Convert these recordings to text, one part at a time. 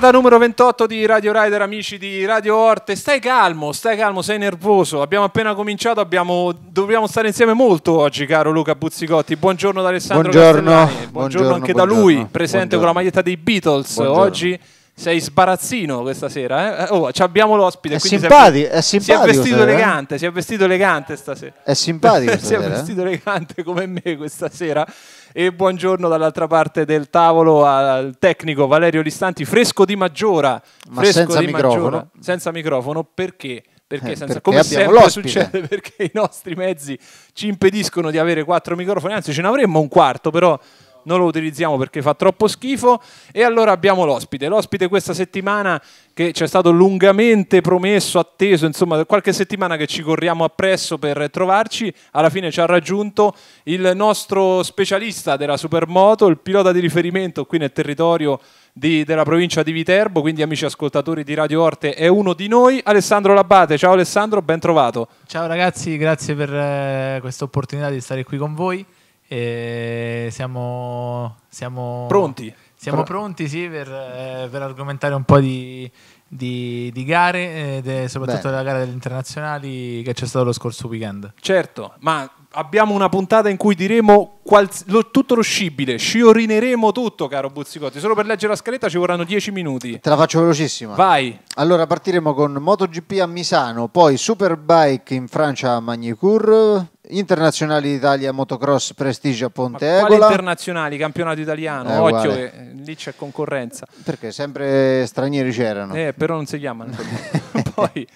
puntata numero 28 di Radio Rider, amici di Radio Orte. Stai calmo, stai calmo, sei nervoso. Abbiamo appena cominciato, abbiamo... dobbiamo stare insieme molto oggi, caro Luca Buzzicotti. Buongiorno da Alessandro buongiorno, buongiorno, buongiorno, anche buongiorno, da lui, presente con la maglietta dei Beatles. Oggi sei sbarazzino questa sera. Eh? eh oh, abbiamo l'ospite. È, simpati- è simpatico. Si è vestito stasera. Eh? elegante. Si è vestito elegante stasera. È simpatico. si stasera. è eh? vestito elegante come me questa sera. E buongiorno dall'altra parte del tavolo al tecnico Valerio Listanti, fresco di Maggiora. Ma fresco senza di microfono. Maggiora, senza microfono perché? Perché, eh, senza, perché come sempre l'ospite. succede, perché i nostri mezzi ci impediscono di avere quattro microfoni, anzi ce ne avremmo un quarto, però non lo utilizziamo perché fa troppo schifo e allora abbiamo l'ospite. L'ospite questa settimana che ci è stato lungamente promesso, atteso, insomma, qualche settimana che ci corriamo appresso per trovarci, alla fine ci ha raggiunto il nostro specialista della Supermoto, il pilota di riferimento qui nel territorio di, della provincia di Viterbo, quindi amici ascoltatori di Radio Orte, è uno di noi, Alessandro Labate, Ciao Alessandro, ben trovato. Ciao ragazzi, grazie per eh, questa opportunità di stare qui con voi. E eh, siamo, siamo pronti. Siamo pronti, sì, per, eh, per, argomentare un po' di, di, di gare, ed, eh, soprattutto Bene. la gara delle internazionali che c'è stato lo scorso weekend. Certo, ma abbiamo una puntata in cui diremo quals- lo, tutto lo scibile, sciorineremo tutto, caro Buzzicotti. Solo per leggere la scaletta ci vorranno 10 minuti. Te la faccio velocissima. Vai. Allora partiremo con MotoGP a Misano, poi Superbike in Francia a Magnicourt, Internazionali d'Italia Motocross Prestige a Ponte Ma quali internazionali? Campionato italiano? Eh, Occhio, che eh, lì c'è concorrenza. Perché sempre stranieri c'erano. Eh, però non si chiamano. Poi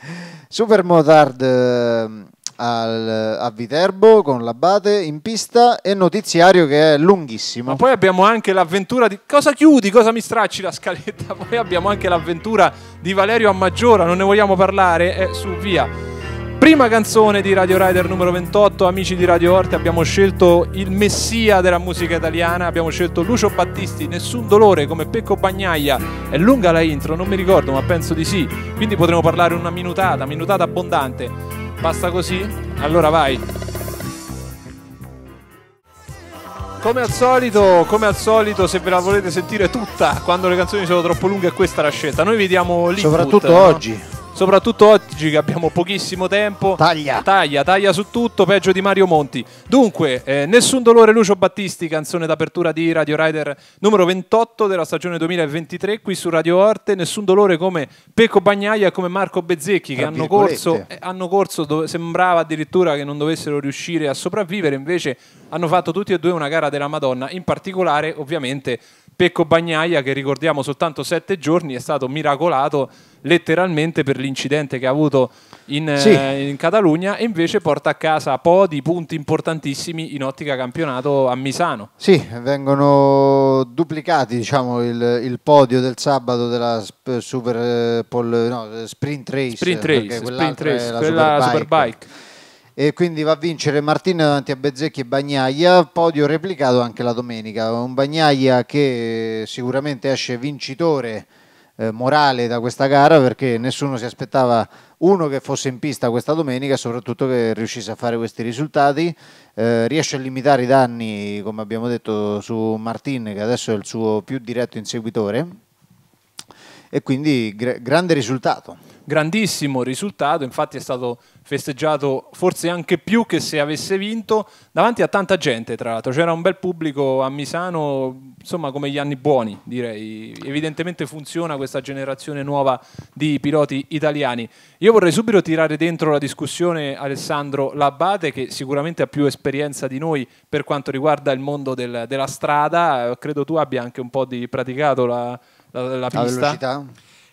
Supermotard eh, al, a Viterbo con l'Abate in pista e notiziario che è lunghissimo. Ma poi abbiamo anche l'avventura di... Cosa chiudi? Cosa mi stracci la scaletta? Poi abbiamo anche l'avventura di Valerio a Maggiora, non ne vogliamo parlare? Eh, su, via. Prima canzone di Radio Rider numero 28, amici di Radio Orte, abbiamo scelto il messia della musica italiana, abbiamo scelto Lucio Battisti, Nessun dolore come Pecco Bagnaia. È lunga la intro, non mi ricordo, ma penso di sì. Quindi potremo parlare una minutata, minutata abbondante. Basta così? Allora vai. Come al, solito, come al solito, se ve la volete sentire tutta quando le canzoni sono troppo lunghe, questa è la scelta. Noi vediamo l'input. Soprattutto no? oggi soprattutto oggi che abbiamo pochissimo tempo. Taglia. Taglia, taglia su tutto, peggio di Mario Monti. Dunque, eh, Nessun dolore Lucio Battisti, canzone d'apertura di Radio Rider numero 28 della stagione 2023 qui su Radio Orte. Nessun dolore come Pecco Bagnaia e come Marco Bezzecchi che hanno corso, eh, hanno corso dove sembrava addirittura che non dovessero riuscire a sopravvivere, invece hanno fatto tutti e due una gara della Madonna, in particolare ovviamente Pecco Bagnaia che ricordiamo soltanto sette giorni è stato miracolato letteralmente per l'incidente che ha avuto in, sì. eh, in, Catalogna e invece porta a casa podi, punti importantissimi in ottica campionato a Misano. Sì, vengono duplicati diciamo, il, il, podio del sabato della sp- super, eh, pol, no, Sprint Race, sprint race, sprint race quella superbike. superbike. E quindi va a vincere Martin davanti a Bezzecchi e Bagnaia, podio replicato anche la domenica. Un Bagnaia che sicuramente esce vincitore eh, morale da questa gara perché nessuno si aspettava uno che fosse in pista questa domenica soprattutto che riuscisse a fare questi risultati. Eh, riesce a limitare i danni, come abbiamo detto, su Martin che adesso è il suo più diretto inseguitore e quindi gr- grande risultato. Grandissimo risultato, infatti è stato festeggiato forse anche più che se avesse vinto davanti a tanta gente tra l'altro, c'era un bel pubblico a Misano, insomma come gli anni buoni direi, evidentemente funziona questa generazione nuova di piloti italiani. Io vorrei subito tirare dentro la discussione Alessandro Labbate che sicuramente ha più esperienza di noi per quanto riguarda il mondo del, della strada, eh, credo tu abbia anche un po' di praticato la, la, la pista? velocità?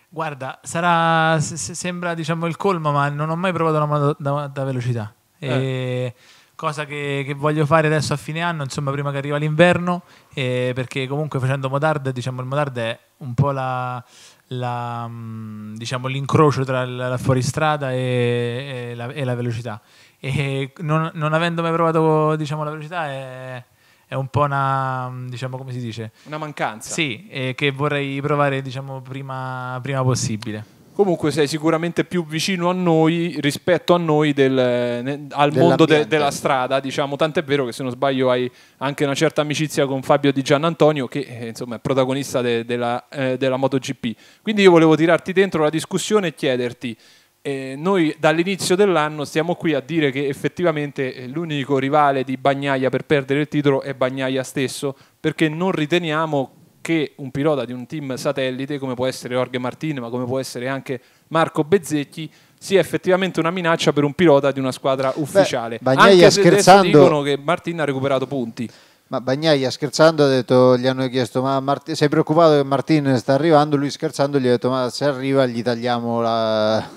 Guarda, sarà, se, sembra diciamo il colmo, ma non ho mai provato una moto da, da velocità. Eh. cosa che, che, voglio fare adesso a fine anno, insomma, prima che arriva l'inverno, eh, perché comunque facendo motard, diciamo, il motard è un po' la, la, mm, diciamo, l'incrocio tra la, la fuoristrada e, e, e, la, velocità. E non, non avendo mai provato diciamo, la velocità è è un po' una, diciamo come si dice? Una mancanza. Sì, eh, che vorrei provare diciamo prima, prima possibile. Comunque sei sicuramente più vicino a noi rispetto a noi del, ne, al mondo de, della strada, diciamo, tant'è vero che se non sbaglio hai anche una certa amicizia con Fabio Di Giannantonio che eh, insomma è protagonista de, de la, eh, della MotoGP. Quindi io volevo tirarti dentro la discussione e chiederti eh, noi dall'inizio dell'anno stiamo qui a dire che effettivamente eh, l'unico rivale di Bagnaia per perdere il titolo è Bagnaia stesso, perché non riteniamo che un pilota di un team satellite come può essere Jorge Martin, ma come può essere anche Marco Bezzecchi, sia effettivamente una minaccia per un pilota di una squadra ufficiale. Beh, Bagnaia anche se scherzando... dicono che Martin ha recuperato punti. Ma Bagnaia scherzando ha detto, gli hanno chiesto ma Mart- sei preoccupato che Martin sta arrivando, lui scherzando gli ha detto ma se arriva gli tagliamo la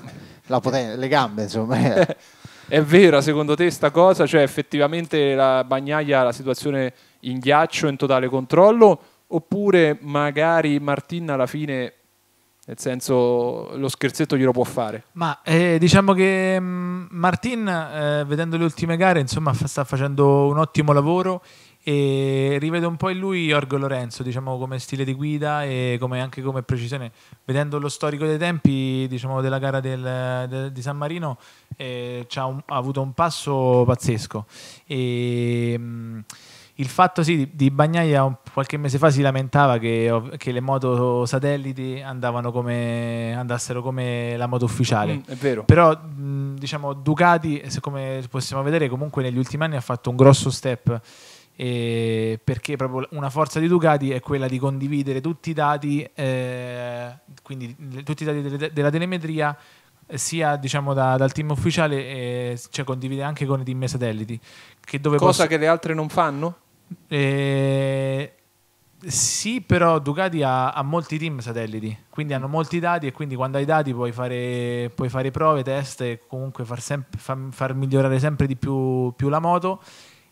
potenza, le gambe, insomma. È vera secondo te sta cosa? Cioè effettivamente la Bagnaia la situazione in ghiaccio, in totale controllo? Oppure magari Martin alla fine, nel senso, lo scherzetto glielo può fare? Ma eh, diciamo che mm, Martin, eh, vedendo le ultime gare, insomma, fa, sta facendo un ottimo lavoro e rivedo un po' in lui Orgo Lorenzo, diciamo come stile di guida e come, anche come precisione. Vedendo lo storico dei tempi diciamo, della gara del, de, di San Marino, eh, un, ha avuto un passo pazzesco. E, mh, mm, il fatto sì, di, di Bagnaia qualche mese fa si lamentava che, che le moto satelliti come, andassero come la moto ufficiale. Mm, è vero. Però mh, mm, diciamo, Ducati, come possiamo vedere, comunque negli ultimi anni ha fatto un grosso step eh, perché proprio una forza di Ducati è quella di condividere tutti i dati, eh, quindi tutti i dati della telemetria eh, sia diciamo, da, dal team ufficiale e cioè, condivide anche con i team satelliti che cosa posso... che le altre non fanno? Eh, sì, però Ducati ha, ha, molti team satelliti, quindi hanno molti dati e quindi quando hai dati puoi fare, puoi fare prove, test e comunque far, sem- far, far migliorare sempre di più, più la moto.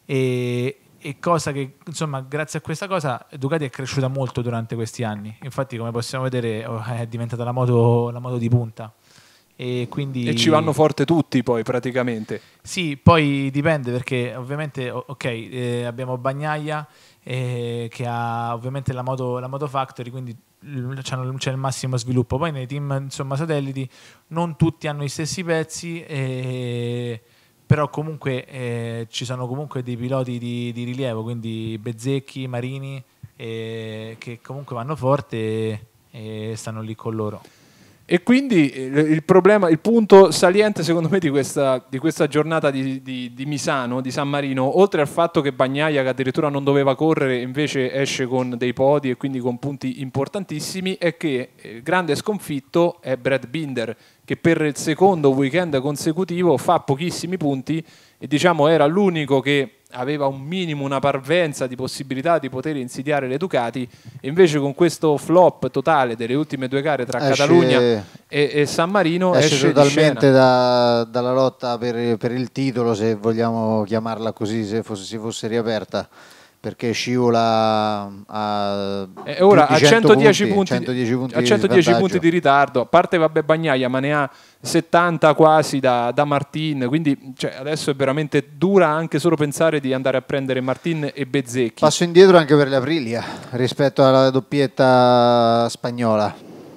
E, e cosa che insomma grazie a questa cosa Ducati è cresciuta molto durante questi anni infatti come possiamo vedere oh, è diventata la moto, la moto di punta e, quindi... e ci vanno forte tutti poi praticamente sì poi dipende perché ovviamente ok eh, abbiamo Bagnaia eh, che ha ovviamente la moto, la moto factory quindi c'è il massimo sviluppo poi nei team insomma satelliti non tutti hanno gli stessi pezzi eh, però comunque eh, ci sono comunque dei piloti di, di rilievo, quindi Bezzecchi, Marini, eh, che comunque vanno forte e, e stanno lì con loro. E quindi eh, il, problema, il punto saliente secondo me di questa, di questa giornata di, di, di, Misano, di San Marino, oltre al fatto che Bagnaia che addirittura non doveva correre invece esce con dei podi e quindi con punti importantissimi, è che il eh, grande sconfitto è Brad Binder che per il secondo weekend consecutivo fa pochissimi punti e diciamo era l'unico che aveva un minimo, una parvenza di possibilità di poter insidiare le Ducati e invece con questo flop totale delle ultime due gare tra esce, Catalogna e, e, San Marino esce, esce totalmente da, dalla lotta per, per, il titolo se vogliamo chiamarla così se fosse, si fosse riaperta perché scivola a, e ora, a 110, punti, punti, 110 punti, a 110 di punti di ritardo, a parte vabbè Bagnaia, ma ne ha 70 quasi da, da Martin, quindi cioè, adesso è veramente dura anche solo pensare di andare a prendere Martin e Bezzecchi. Passo indietro anche per l'Aprilia rispetto alla doppietta spagnola.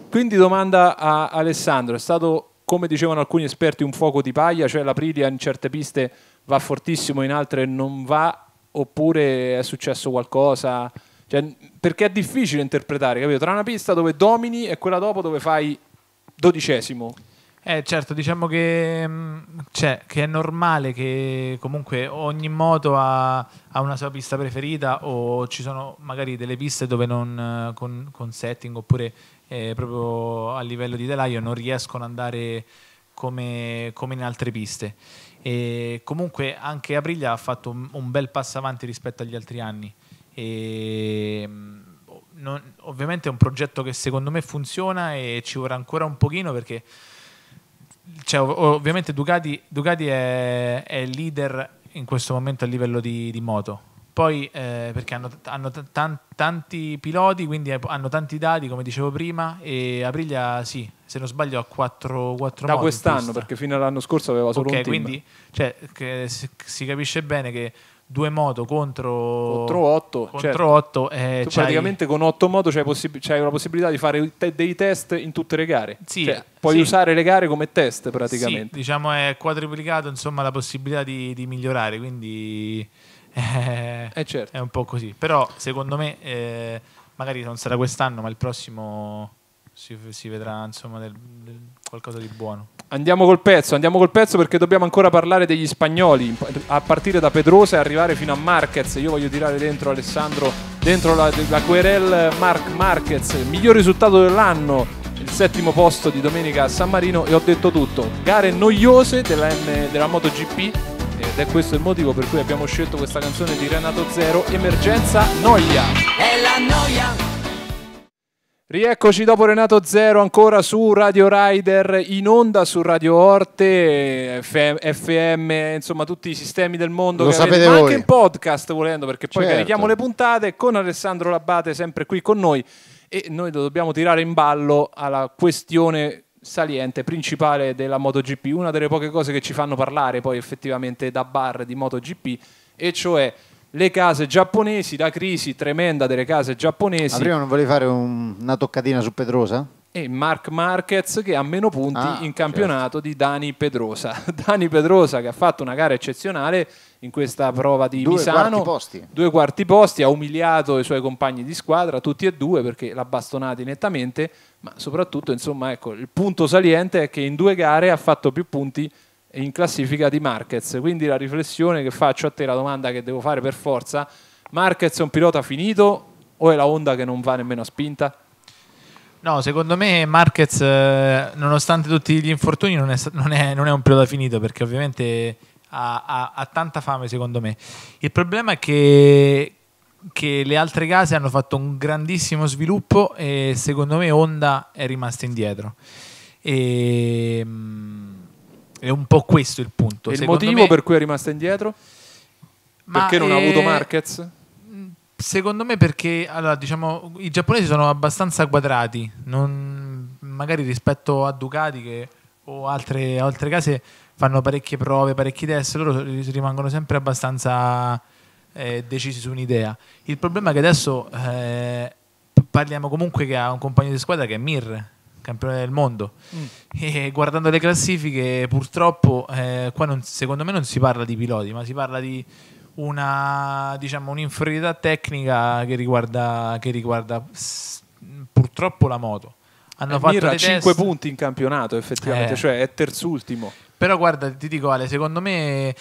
Quindi domanda a Alessandro, è stato come dicevano alcuni esperti un fuoco di paglia, cioè l'Aprilia in certe piste va fortissimo, in altre non va oppure è successo qualcosa. Cioè, perché è difficile interpretare, capito? Tra una pista dove domini e quella dopo dove fai dodicesimo. Eh certo, diciamo che, mm, cioè, che è normale che comunque ogni moto ha, ha, una sua pista preferita o ci sono magari delle piste dove non eh, con, con setting oppure eh, proprio a livello di telaio non riescono ad andare come, come in altre piste. E comunque anche Aprilia ha fatto un bel passo avanti rispetto agli altri anni. E mm, non, ovviamente è un progetto che secondo me funziona e ci vorrà ancora un pochino perché cioè, ovviamente Ducati, Ducati è, è, leader in questo momento a livello di, di moto poi eh, perché hanno, hanno tanti, tanti piloti, quindi hanno tanti dati, come dicevo prima, e Aprilia sì, se non sbaglio ha 4, 4 da quest'anno perché fino all'anno scorso aveva solo okay, un team. quindi cioè, si capisce bene che due moto contro, contro 8 certo. eh, praticamente con 8 moto c'hai, possib la possibilità di fare te dei test in tutte le gare sì, cioè, puoi sì. usare le gare come test praticamente sì, diciamo è quadruplicata la possibilità di, di migliorare quindi eh, eh, certo. È un po' così. Però secondo me, eh, magari non sarà quest'anno, ma il prossimo si, si vedrà insomma del, del qualcosa di buono. Andiamo col pezzo, andiamo col pezzo perché dobbiamo ancora parlare degli spagnoli, a partire da Pedrosa e arrivare fino a Marquez. Io voglio tirare dentro Alessandro, dentro la, la querel Mark Marquez, miglior risultato dell'anno, il settimo posto di domenica a San Marino e ho detto tutto. Gare noiose della, della MotoGP ed è questo il motivo per cui abbiamo scelto questa canzone di Renato Zero, Emergenza Noia. È la noia Rieccoci dopo Renato Zero ancora su Radio Rider, in onda su Radio Orte, FM, FM insomma tutti i sistemi del mondo. Lo sapete avete, anche in podcast volendo perché poi certo. carichiamo le puntate con Alessandro Labbate sempre qui con noi e noi lo dobbiamo tirare in ballo alla questione saliente principale della MotoGP, una delle poche cose che ci fanno parlare poi effettivamente da bar di MotoGP, e cioè le case giapponesi, la crisi tremenda delle case giapponesi. Ma prima non volevi fare un, una toccatina su Pedrosa? E Mark Marquez che ha meno punti ah, in campionato certo. di Dani Pedrosa. Dani Pedrosa che ha fatto una gara eccezionale in questa prova di due Misano. Quarti due quarti posti, ha umiliato i suoi compagni di squadra, tutti e due, perché l'ha bastonati nettamente, ma soprattutto insomma, ecco, il punto saliente è che in due gare ha fatto più punti in classifica di Marquez. Quindi la riflessione che faccio a te, la domanda che devo fare per forza, Marquez è un pilota finito o è la Honda che non va nemmeno a spinta? No, secondo me Marquez, eh, nonostante tutti gli infortuni, non è, non è, non è un pilota finito perché ovviamente ha, ha, ha tanta fame secondo me. Il problema è che, che le altre case hanno fatto un grandissimo sviluppo e secondo me Honda è rimasta indietro. E, ehm, è un po' questo il punto. E il motivo me, per cui è rimasta indietro? Perché non è... ha avuto eh, markets? Secondo me perché allora, diciamo, i giapponesi sono abbastanza quadrati, non, magari rispetto a Ducati che, o altre, altre case fanno parecchie prove, parecchi test, loro rimangono sempre abbastanza eh, decisi su un'idea. Il problema è che adesso eh, parliamo comunque che ha un compagno di squadra che è Mir, campione del mondo, mm. e guardando le classifiche purtroppo eh, qua non, secondo me non si parla di piloti, ma si parla di una diciamo, un'inferiorità tecnica che riguarda, che riguarda purtroppo la moto hanno eh, fatto Mirra 5 test. punti in campionato effettivamente, eh. cioè è terzultimo. Però guarda, ti dico Ale, secondo me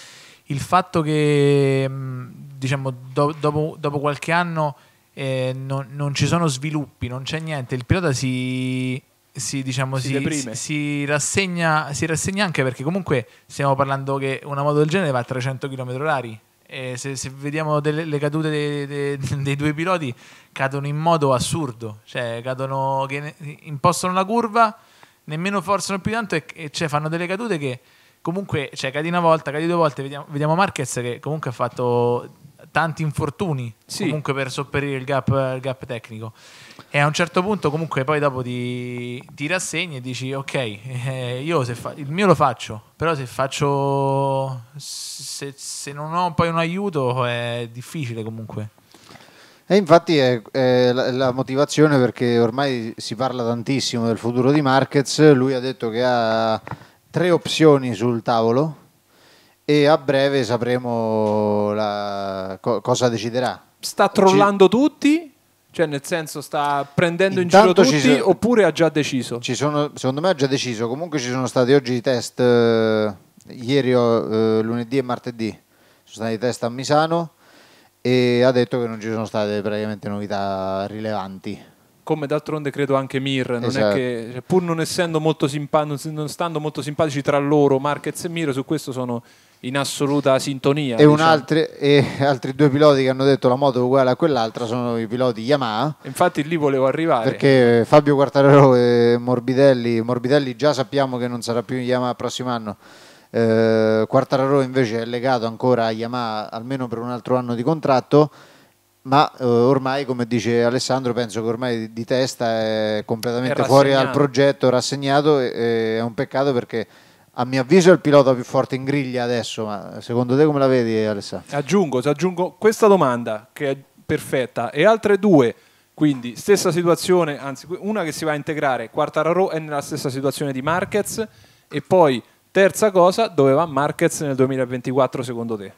il fatto che mm, diciamo, do, dopo, dopo, qualche anno eh, non, non, ci sono sviluppi, non c'è niente, il pilota si, si, diciamo, si, si, si, rassegna, si rassegna anche perché comunque stiamo parlando che una moto del genere va a 300 km/h. E se, se vediamo delle, le cadute dei, dei, dei, due piloti, cadono in modo assurdo, cioè cadono che impossono la curva nemmeno forzano più tanto e, e cioè, fanno delle cadute che comunque, cioè, cadi una volta, cadi due volte, vediamo, vediamo Marquez che comunque ha fatto tanti infortuni sì. comunque per sopperire il gap, il gap, tecnico e a un certo punto comunque poi dopo ti, ti rassegni e dici ok eh, io fa, il mio lo faccio però se faccio se, se non ho poi un aiuto eh, è difficile comunque e infatti è, è la, la, motivazione perché ormai si parla tantissimo del futuro di Marquez, lui ha detto che ha tre opzioni sul tavolo e a breve sapremo la, co, cosa deciderà. Sta trollando Ci... tutti? Cioè, nel senso, sta prendendo Intanto in giro tutti so... oppure ha già deciso? Sono, secondo me ha già deciso. Comunque ci sono stati oggi i test, eh, ieri, eh, lunedì e martedì. Sono stati i test a Misano e ha detto che non ci sono state praticamente novità rilevanti come d'altronde credo anche Mir, non esatto. che, cioè, pur non essendo molto simpatici, non stando molto simpatici tra loro, Marquez e Mir su questo sono in assoluta sintonia. E, diciamo. altri, e altri due piloti che hanno detto la moto è uguale a quell'altra sono i piloti Yamaha. Infatti lì volevo arrivare. Perché Fabio Quartararo e Morbidelli, Morbidelli già sappiamo che non sarà più in Yamaha il prossimo anno eh, Quartararo invece è legato ancora a Yamaha almeno per un altro anno di contratto ma eh, ormai come dice Alessandro penso che ormai di testa è completamente è fuori dal progetto rassegnato e, e è un peccato perché a mio avviso è il pilota più forte in griglia adesso ma secondo te come la vedi Alessandro? Aggiungo, aggiungo questa domanda che è perfetta e altre due quindi stessa situazione anzi una che si va a integrare Quartararo è nella stessa situazione di Marquez e poi Terza cosa, dove va Marquez nel 2024 secondo te?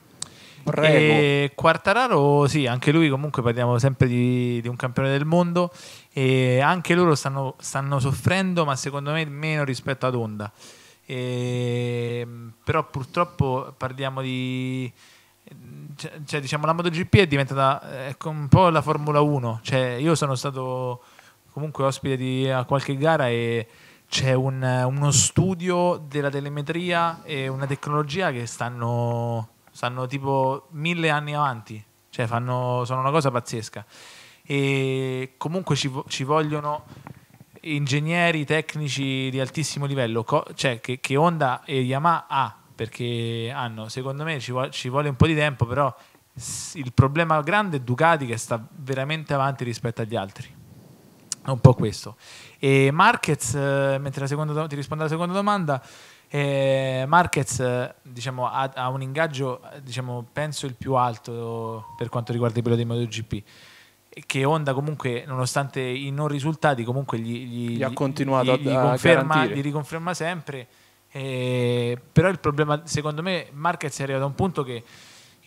Prego. E Quartararo, sì, anche lui comunque parliamo sempre di, di un campione del mondo e anche loro stanno, stanno, soffrendo, ma secondo me meno rispetto ad Honda. E, mm, però purtroppo parliamo di... Cioè, cioè, diciamo, la MotoGP è diventata è eh, ecco, un po' la Formula 1. Cioè, io sono stato comunque ospite di, a qualche gara e c'è un, uno studio della telemetria e una tecnologia che stanno, stanno tipo mille anni avanti, cioè fanno, sono una cosa pazzesca. E comunque ci, ci vogliono ingegneri tecnici di altissimo livello, co- cioè che, che, Honda e Yamaha ha, perché hanno, secondo me ci, vo- ci vuole un po' di tempo, però il problema grande è Ducati che sta veramente avanti rispetto agli altri un po' questo. E Marquez, eh, mentre la seconda, ti rispondo alla seconda domanda, eh, Marquez eh, diciamo, ha, ha, un ingaggio, eh, diciamo, penso il più alto per quanto riguarda i piloti di MotoGP che Honda comunque nonostante i non risultati comunque gli, gli, gli ha continuato gli, gli a, conferma, li riconferma sempre eh, però il problema secondo me Marquez è arrivato a un punto che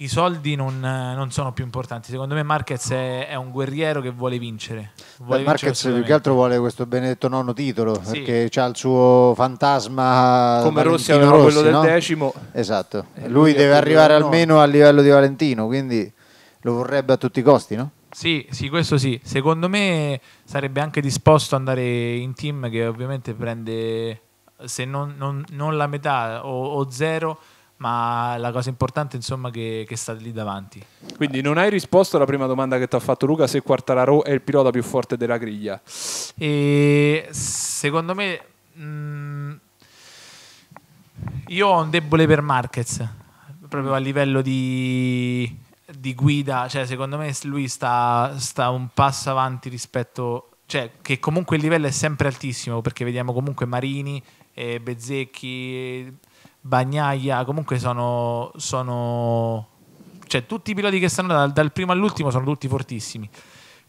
i soldi non, non, sono più importanti. Secondo me Marquez è, è un guerriero che vuole vincere. Vuole Beh, Marquez più che altro vuole questo benedetto nono titolo, sì. perché ha il suo fantasma. Come Rossi aveva Rossi, quello no? del decimo. Esatto. Lui, lui, deve arrivare almeno a livello di Valentino, quindi lo vorrebbe a tutti i costi, no? Sì, sì, questo sì. Secondo me sarebbe anche disposto ad andare in team che ovviamente prende, se non, non, non la metà o, o zero, ma la cosa importante insomma che, che state lì davanti. Quindi non hai risposto alla prima domanda che ti ha fatto Luca se Quartararo è il pilota più forte della griglia. E secondo me mh, mm, io ho un debole per Marquez proprio a livello di, di guida, cioè secondo me lui sta, sta un passo avanti rispetto cioè che comunque il livello è sempre altissimo perché vediamo comunque Marini, eh, Bezzecchi, Bagnaia, comunque sono, sono cioè tutti i piloti che stanno dal, dal, primo all'ultimo sono tutti fortissimi.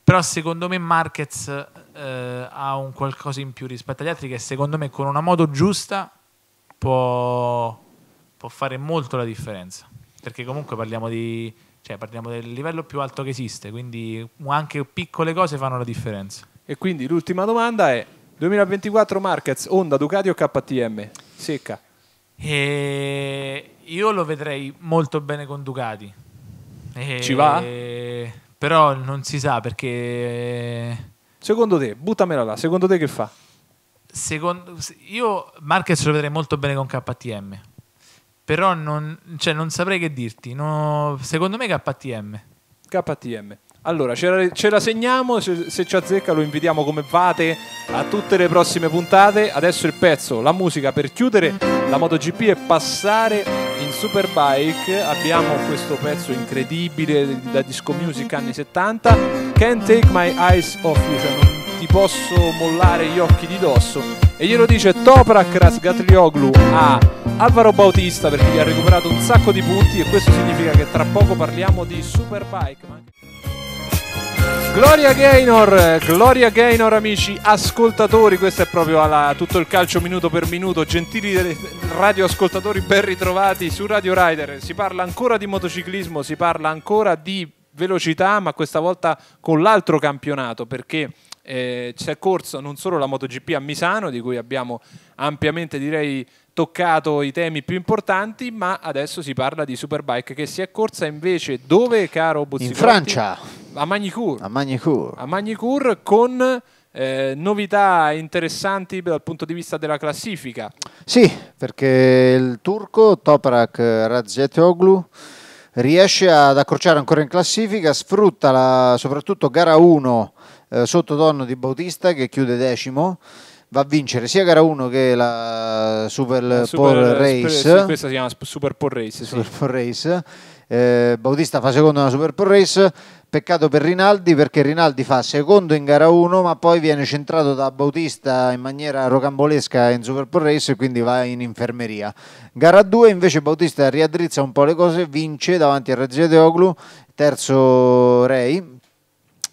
Però secondo me Marquez eh, ha un qualcosa in più rispetto agli altri che secondo me con una moto giusta può, può fare molto la differenza. Perché comunque parliamo di, cioè parliamo del livello più alto che esiste, quindi anche piccole cose fanno la differenza. E quindi l'ultima domanda è 2024 Marquez, Honda, Ducati o KTM? Secca. E io lo vedrei molto bene con Ducati. E Ci va? Però non si sa perché... Secondo te, buttamela là, secondo te che fa? Secondo, io Marquez lo vedrei molto bene con KTM, però non, cioè non saprei che dirti. No, secondo me KTM. KTM. Allora, ce la, ce la segniamo, se, se, ci azzecca lo invitiamo come fate a tutte le prossime puntate. Adesso il pezzo, la musica per chiudere la MotoGP e passare in Superbike. Abbiamo questo pezzo incredibile da disco music anni 70. Can't take my eyes off you, cioè non ti posso mollare gli occhi di dosso. E glielo dice Toprak Rasgatlioglu a Alvaro Bautista perché gli ha recuperato un sacco di punti e questo significa che tra poco parliamo di Superbike. Ma anche... Gloria Gaynor, Gloria Gaynor amici ascoltatori, questo è proprio alla, tutto il calcio minuto per minuto, gentili radioascoltatori ben ritrovati su Radio Rider, si parla ancora di motociclismo, si parla ancora di velocità, ma questa volta con l'altro campionato perché eh, c'è corso non solo la MotoGP a Misano di cui abbiamo ampiamente direi toccato i temi più importanti, ma adesso si parla di Superbike che si è corsa invece dove, caro Buzzicotti? In Francia a Magnicourt. A Magnicourt. A Magnicourt con eh, novità interessanti dal punto di vista della classifica. Sì, perché il turco Toprak Razetoglu riesce ad accorciare ancora in classifica, sfrutta la, soprattutto gara 1 eh, sotto tonno di Bautista che chiude decimo va a vincere sia gara 1 che la Super, super Pole Race. Super, questa si chiama Super Pole Race. Super sì. Pole Race eh, Bautista fa secondo nella Super Pro Race, peccato per Rinaldi perché Rinaldi fa secondo in gara 1 ma poi viene centrato da Bautista in maniera rocambolesca in Super Pro Race e quindi va in infermeria. Gara 2 invece Bautista riaddrizza un po' le cose, vince davanti a Reggio Teoglu, terzo Rei,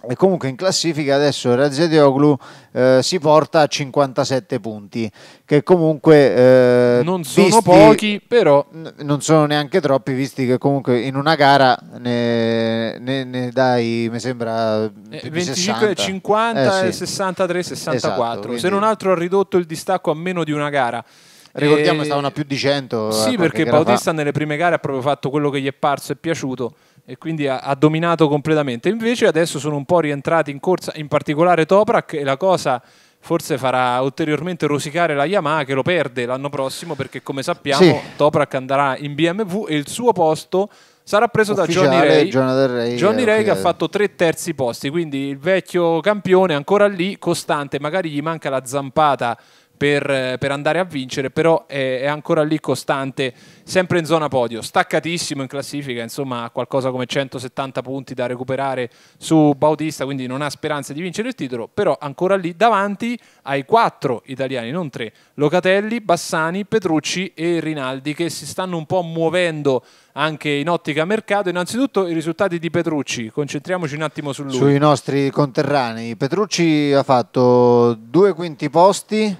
e comunque in classifica adesso Razzedeoglu eh, si porta a 57 punti, che comunque eh, non sono visti, pochi, però n- non sono neanche troppi, visti che comunque in una gara ne, ne, ne dai, mi sembra, eh, 25, 50, eh, sì. 63, 64. Esatto, quindi... Se non altro ha ridotto il distacco a meno di una gara. Ricordiamo che eh, stavano a più di 100. Eh, sì, perché Bautista fa. nelle prime gare ha proprio fatto quello che gli è parso e piaciuto e quindi ha, ha, dominato completamente. Invece adesso sono un po' rientrati in corsa, in particolare Toprak e la cosa forse farà ulteriormente rosicare la Yamaha che lo perde l'anno prossimo perché come sappiamo sì. Toprak andrà in BMW e il suo posto sarà preso da Johnny Ray. Jonathan Ray Johnny Ray che ha fatto tre terzi posti, quindi il vecchio campione ancora lì, costante, magari gli manca la zampata per, per, andare a vincere, però è, è, ancora lì costante, sempre in zona podio, staccatissimo in classifica, insomma ha qualcosa come 170 punti da recuperare su Bautista, quindi non ha speranze di vincere il titolo, però ancora lì davanti ai quattro italiani, non tre, Locatelli, Bassani, Petrucci e Rinaldi che si stanno un po' muovendo anche in ottica mercato. Innanzitutto i risultati di Petrucci, concentriamoci un attimo su lui. Sui nostri conterranei, Petrucci ha fatto due quinti posti,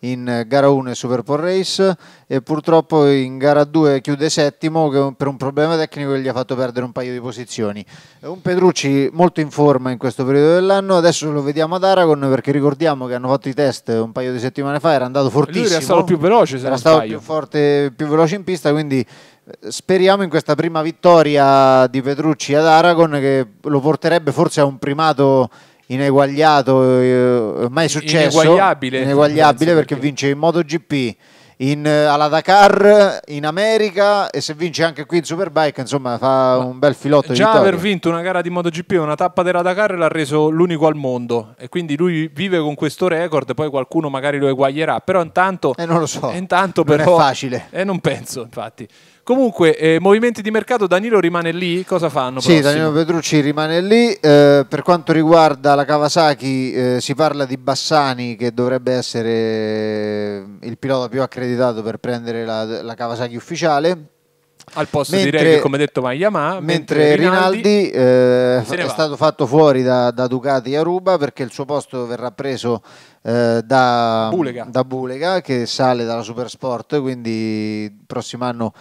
in gara 1 e Super Bowl Race e purtroppo in gara 2 chiude settimo per un problema tecnico che gli ha fatto perdere un paio di posizioni. Un Pedrucci molto in forma in questo periodo dell'anno, adesso lo vediamo ad Aragon perché ricordiamo che hanno fatto i test un paio di settimane fa, era andato fortissimo. Lui era stato più veloce, era stato paio. più forte, più veloce in pista, quindi eh, Speriamo in questa prima vittoria di Pedrucci ad Aragon che lo porterebbe forse a un primato ineguagliato, eh, mai successo, ineguagliabile, ineguagliabile perché, perché vince in MotoGP, in, eh, alla Dakar, in America e se vince anche qui in Superbike, insomma fa Ma un bel filotto. Già vittoria. aver vinto una gara di MotoGP, una tappa della Dakar l'ha reso l'unico al mondo e quindi lui vive con questo record, poi qualcuno magari lo eguaglierà, però intanto... Eh non lo so, intanto non però, è facile. E eh, non penso infatti. Comunque, eh, movimenti di mercato, Danilo rimane lì, cosa fanno? Sì, prossimo? Danilo Petrucci rimane lì. Eh, per quanto riguarda la Kawasaki, eh, si parla di Bassani che dovrebbe essere eh, il pilota più accreditato per prendere la, la Kawasaki ufficiale. Al posto mentre, di Revi, come detto, Mayama. Mentre, mentre Rinaldi, Rinaldi eh, è stato fatto fuori da, da Ducati a Ruba perché il suo posto verrà preso eh, da Bulega. da Bulega che sale dalla Supersport, quindi prossimo anno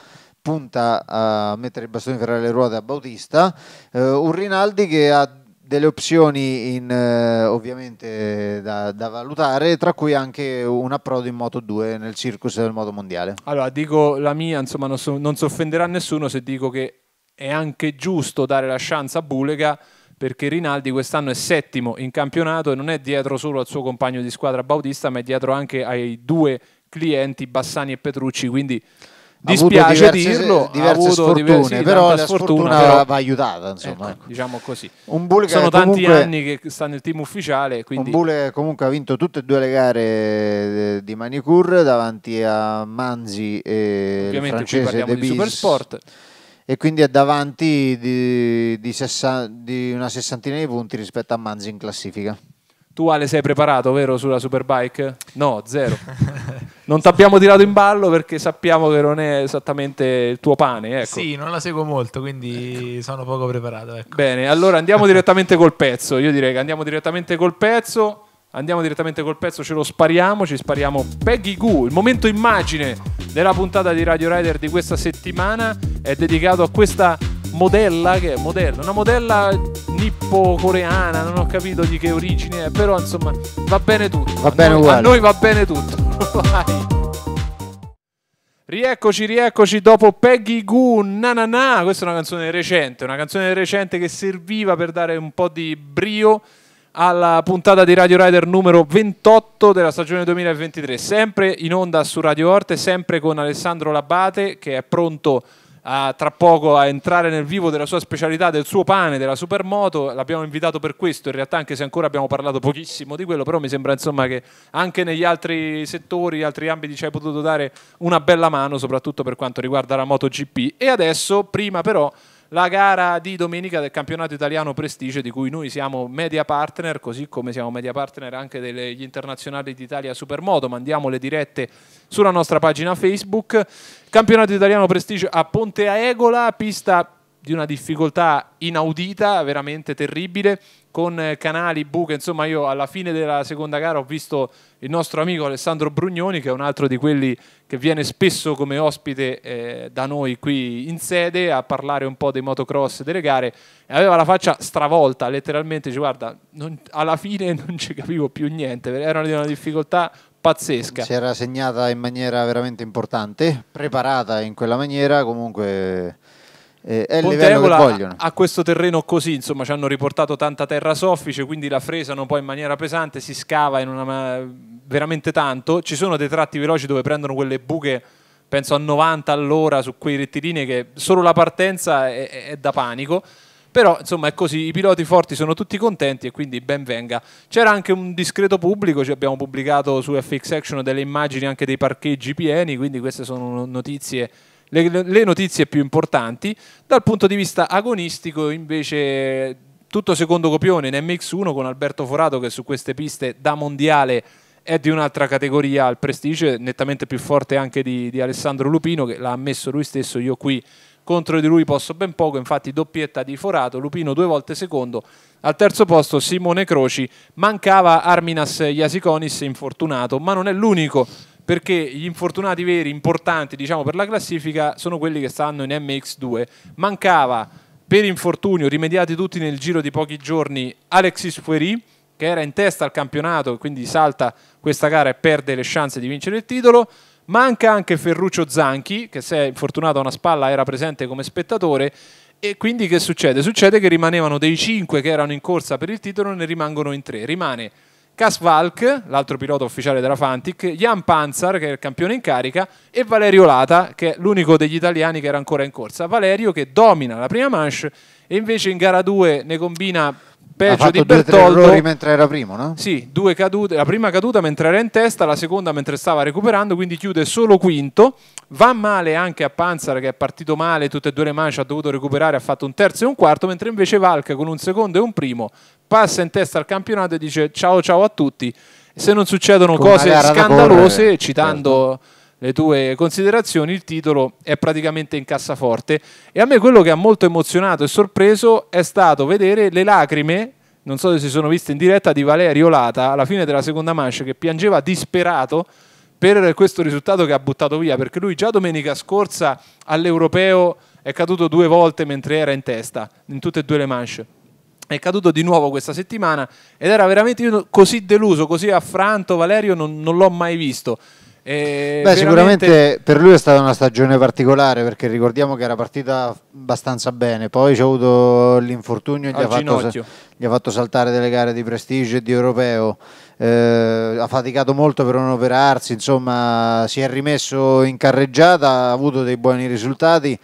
punta a mettere il bastone fra le ruote a Bautista, eh, un Rinaldi che ha delle opzioni in, eh, ovviamente da, da, valutare, tra cui anche un approdo in Moto 2 nel circus del moto mondiale. Allora, dico la mia, insomma, non, so, non si offenderà nessuno se dico che è anche giusto dare la chance a Bulega perché Rinaldi quest'anno è settimo in campionato e non è dietro solo al suo compagno di squadra Bautista, ma è dietro anche ai due clienti Bassani e Petrucci, quindi dispiace dirlo, ha avuto diverse, però la sfortuna, però, va aiutata, insomma. Ecco, ecco. diciamo così. Sono tanti comunque, anni che sta nel team ufficiale, quindi... Umbule comunque ha vinto tutte e due le gare eh, di Manicur davanti a Manzi e Ovviamente francese De Bis. Supersport e quindi è davanti di, di, sessa, di, una sessantina di punti rispetto a Manzi in classifica. Tu Ale sei preparato, vero, sulla Superbike? No, zero. non ti abbiamo tirato in ballo perché sappiamo che non è esattamente il tuo pane. Ecco. Sì, non la seguo molto, quindi ecco. sono poco preparato. Ecco. Bene, allora andiamo direttamente col pezzo. Io direi che andiamo direttamente col pezzo. Andiamo direttamente col pezzo, ce lo spariamo, ci spariamo Peggy Goo. Il momento immagine della puntata di Radio Rider di questa settimana è dedicato a questa modella che è modella, una modella nippo-coreana, non ho capito di che origine è, però insomma va bene tutto. Va bene a noi, a noi va bene tutto. Vai. Rieccoci, rieccoci dopo Peggy Goo na, na na Questa è una canzone recente, una canzone recente che serviva per dare un po' di brio alla puntata di Radio Rider numero 28 della stagione 2023, sempre in onda su Radio Orte, sempre con Alessandro Labate che è pronto a, tra poco a entrare nel vivo della sua specialità, del suo pane, della supermoto. L'abbiamo invitato per questo, in realtà, anche se ancora abbiamo parlato pochissimo di quello, però mi sembra insomma che anche negli altri settori, altri ambiti ci hai potuto dare una bella mano, soprattutto per quanto riguarda la MotoGP. E adesso, prima però la gara di domenica del campionato italiano Prestige di cui noi siamo media partner, così come siamo media partner anche degli internazionali d'Italia Supermoto, mandiamo le dirette sulla nostra pagina Facebook. Campionato italiano Prestige a Ponte Aegola, pista di una difficoltà inaudita, veramente terribile, con eh, canali, buche, insomma io alla fine della seconda gara ho visto il nostro amico Alessandro Brugnoni, che è un altro di quelli che viene spesso come ospite eh, da noi qui in sede a parlare un po' dei motocross delle gare, e aveva la faccia stravolta, letteralmente, dice guarda, non, alla fine non ci capivo più niente, era di una difficoltà pazzesca. Si era segnata in maniera veramente importante, preparata in quella maniera, comunque eh, è il livello che vogliono. A questo terreno così, insomma, ci hanno riportato tanta terra soffice, quindi la fresano poi in maniera pesante, si scava una, veramente tanto. Ci sono dei tratti veloci dove prendono quelle buche penso a 90 all'ora su quei rettilinei che solo la partenza è, è, da panico. Però insomma è così, i piloti forti sono tutti contenti e quindi ben venga. C'era anche un discreto pubblico, ci abbiamo pubblicato su FX Action delle immagini anche dei parcheggi pieni, quindi queste sono notizie le, le notizie più importanti. Dal punto di vista agonistico invece tutto secondo copione in MX1 con Alberto Forato che su queste piste da mondiale è di un'altra categoria al prestigio, nettamente più forte anche di, di, Alessandro Lupino che l'ha ammesso lui stesso, io qui contro di lui posso ben poco, infatti doppietta di Forato, Lupino due volte secondo, al terzo posto Simone Croci, mancava Arminas Iasiconis infortunato, ma non è l'unico perché gli infortunati veri importanti diciamo, per la classifica sono quelli che stanno in MX2. Mancava per infortunio, rimediati tutti nel giro di pochi giorni, Alexis Fueri, che era in testa al campionato, quindi salta questa gara e perde le chance di vincere il titolo. Manca anche Ferruccio Zanchi, che se è infortunato a una spalla era presente come spettatore. E quindi che succede? Succede che rimanevano dei 5 che erano in corsa per il titolo, ne rimangono in 3. Rimane Cas Valk, l'altro pilota ufficiale della Fantic, Jan Panzer, che è il campione in carica, e Valerio Lata, che è l'unico degli italiani che era ancora in corsa. Valerio che domina la prima manche e invece in gara 2 ne combina Peggio di Bertoldo. errori mentre era primo, no? Sì, due cadute. La prima caduta mentre era in testa, la seconda mentre stava recuperando, quindi chiude solo quinto. Va male anche a Panzer che è partito male, tutte e due le mani ci ha dovuto recuperare, ha fatto un terzo e un quarto, mentre invece Valk con un secondo e un primo passa in testa al campionato e dice ciao ciao a tutti. Se non succedono con cose scandalose, certo. citando certo le tue considerazioni, il titolo è praticamente in cassaforte e a me quello che ha molto emozionato e sorpreso è stato vedere le lacrime, non so se si sono viste in diretta, di Valerio Lata alla fine della seconda manche che piangeva disperato per questo risultato che ha buttato via, perché lui già domenica scorsa all'Europeo è caduto due volte mentre era in testa, in tutte e due le manche. È caduto di nuovo questa settimana ed era veramente così deluso, così affranto Valerio, non, non l'ho mai visto. E eh, Beh, veramente... sicuramente per lui è stata una stagione particolare perché ricordiamo che era partita abbastanza bene, poi c'è avuto l'infortunio, gli ha, fatto, gli ha, fatto, saltare delle gare di prestigio e di europeo, eh, ha faticato molto per non operarsi, insomma si è rimesso in carreggiata, ha avuto dei buoni risultati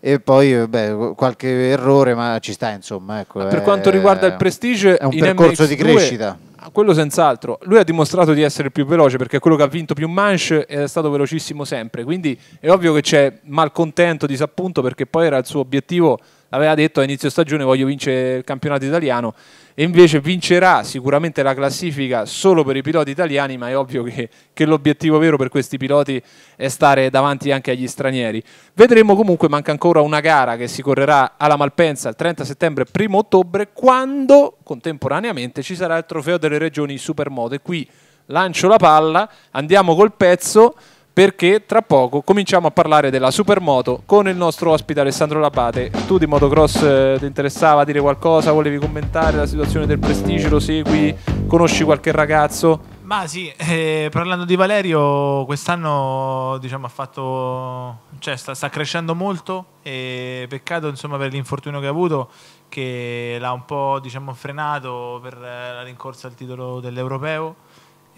e poi beh, qualche errore ma ci sta insomma ecco, per è... quanto eh, riguarda il prestigio, è un percorso MX2, di crescita quello senz'altro. Lui ha dimostrato di essere il più veloce perché è quello che ha vinto più manche ed è stato velocissimo sempre. Quindi è ovvio che c'è malcontento, disappunto perché poi era il suo obiettivo aveva detto a inizio stagione voglio vincere il campionato italiano e invece vincerà sicuramente la classifica solo per i piloti italiani, ma è ovvio che, che l'obiettivo vero per questi piloti è stare davanti anche agli stranieri. Vedremo comunque, manca ancora una gara che si correrà alla Malpensa il 30 settembre e 1 ottobre, quando contemporaneamente ci sarà il trofeo delle regioni Supermoto. E qui lancio la palla, andiamo col pezzo perché tra poco cominciamo a parlare della Supermoto con il nostro ospite Alessandro Lapate. Tu di motocross eh, ti interessava dire qualcosa? Volevi commentare la situazione del prestigio? Lo segui? Conosci qualche ragazzo? Ma sì, eh, parlando di Valerio, quest'anno diciamo, fatto, cioè, sta, sta, crescendo molto e peccato insomma, per l'infortunio che ha avuto che l'ha un po' diciamo, frenato per eh, la rincorsa al titolo dell'Europeo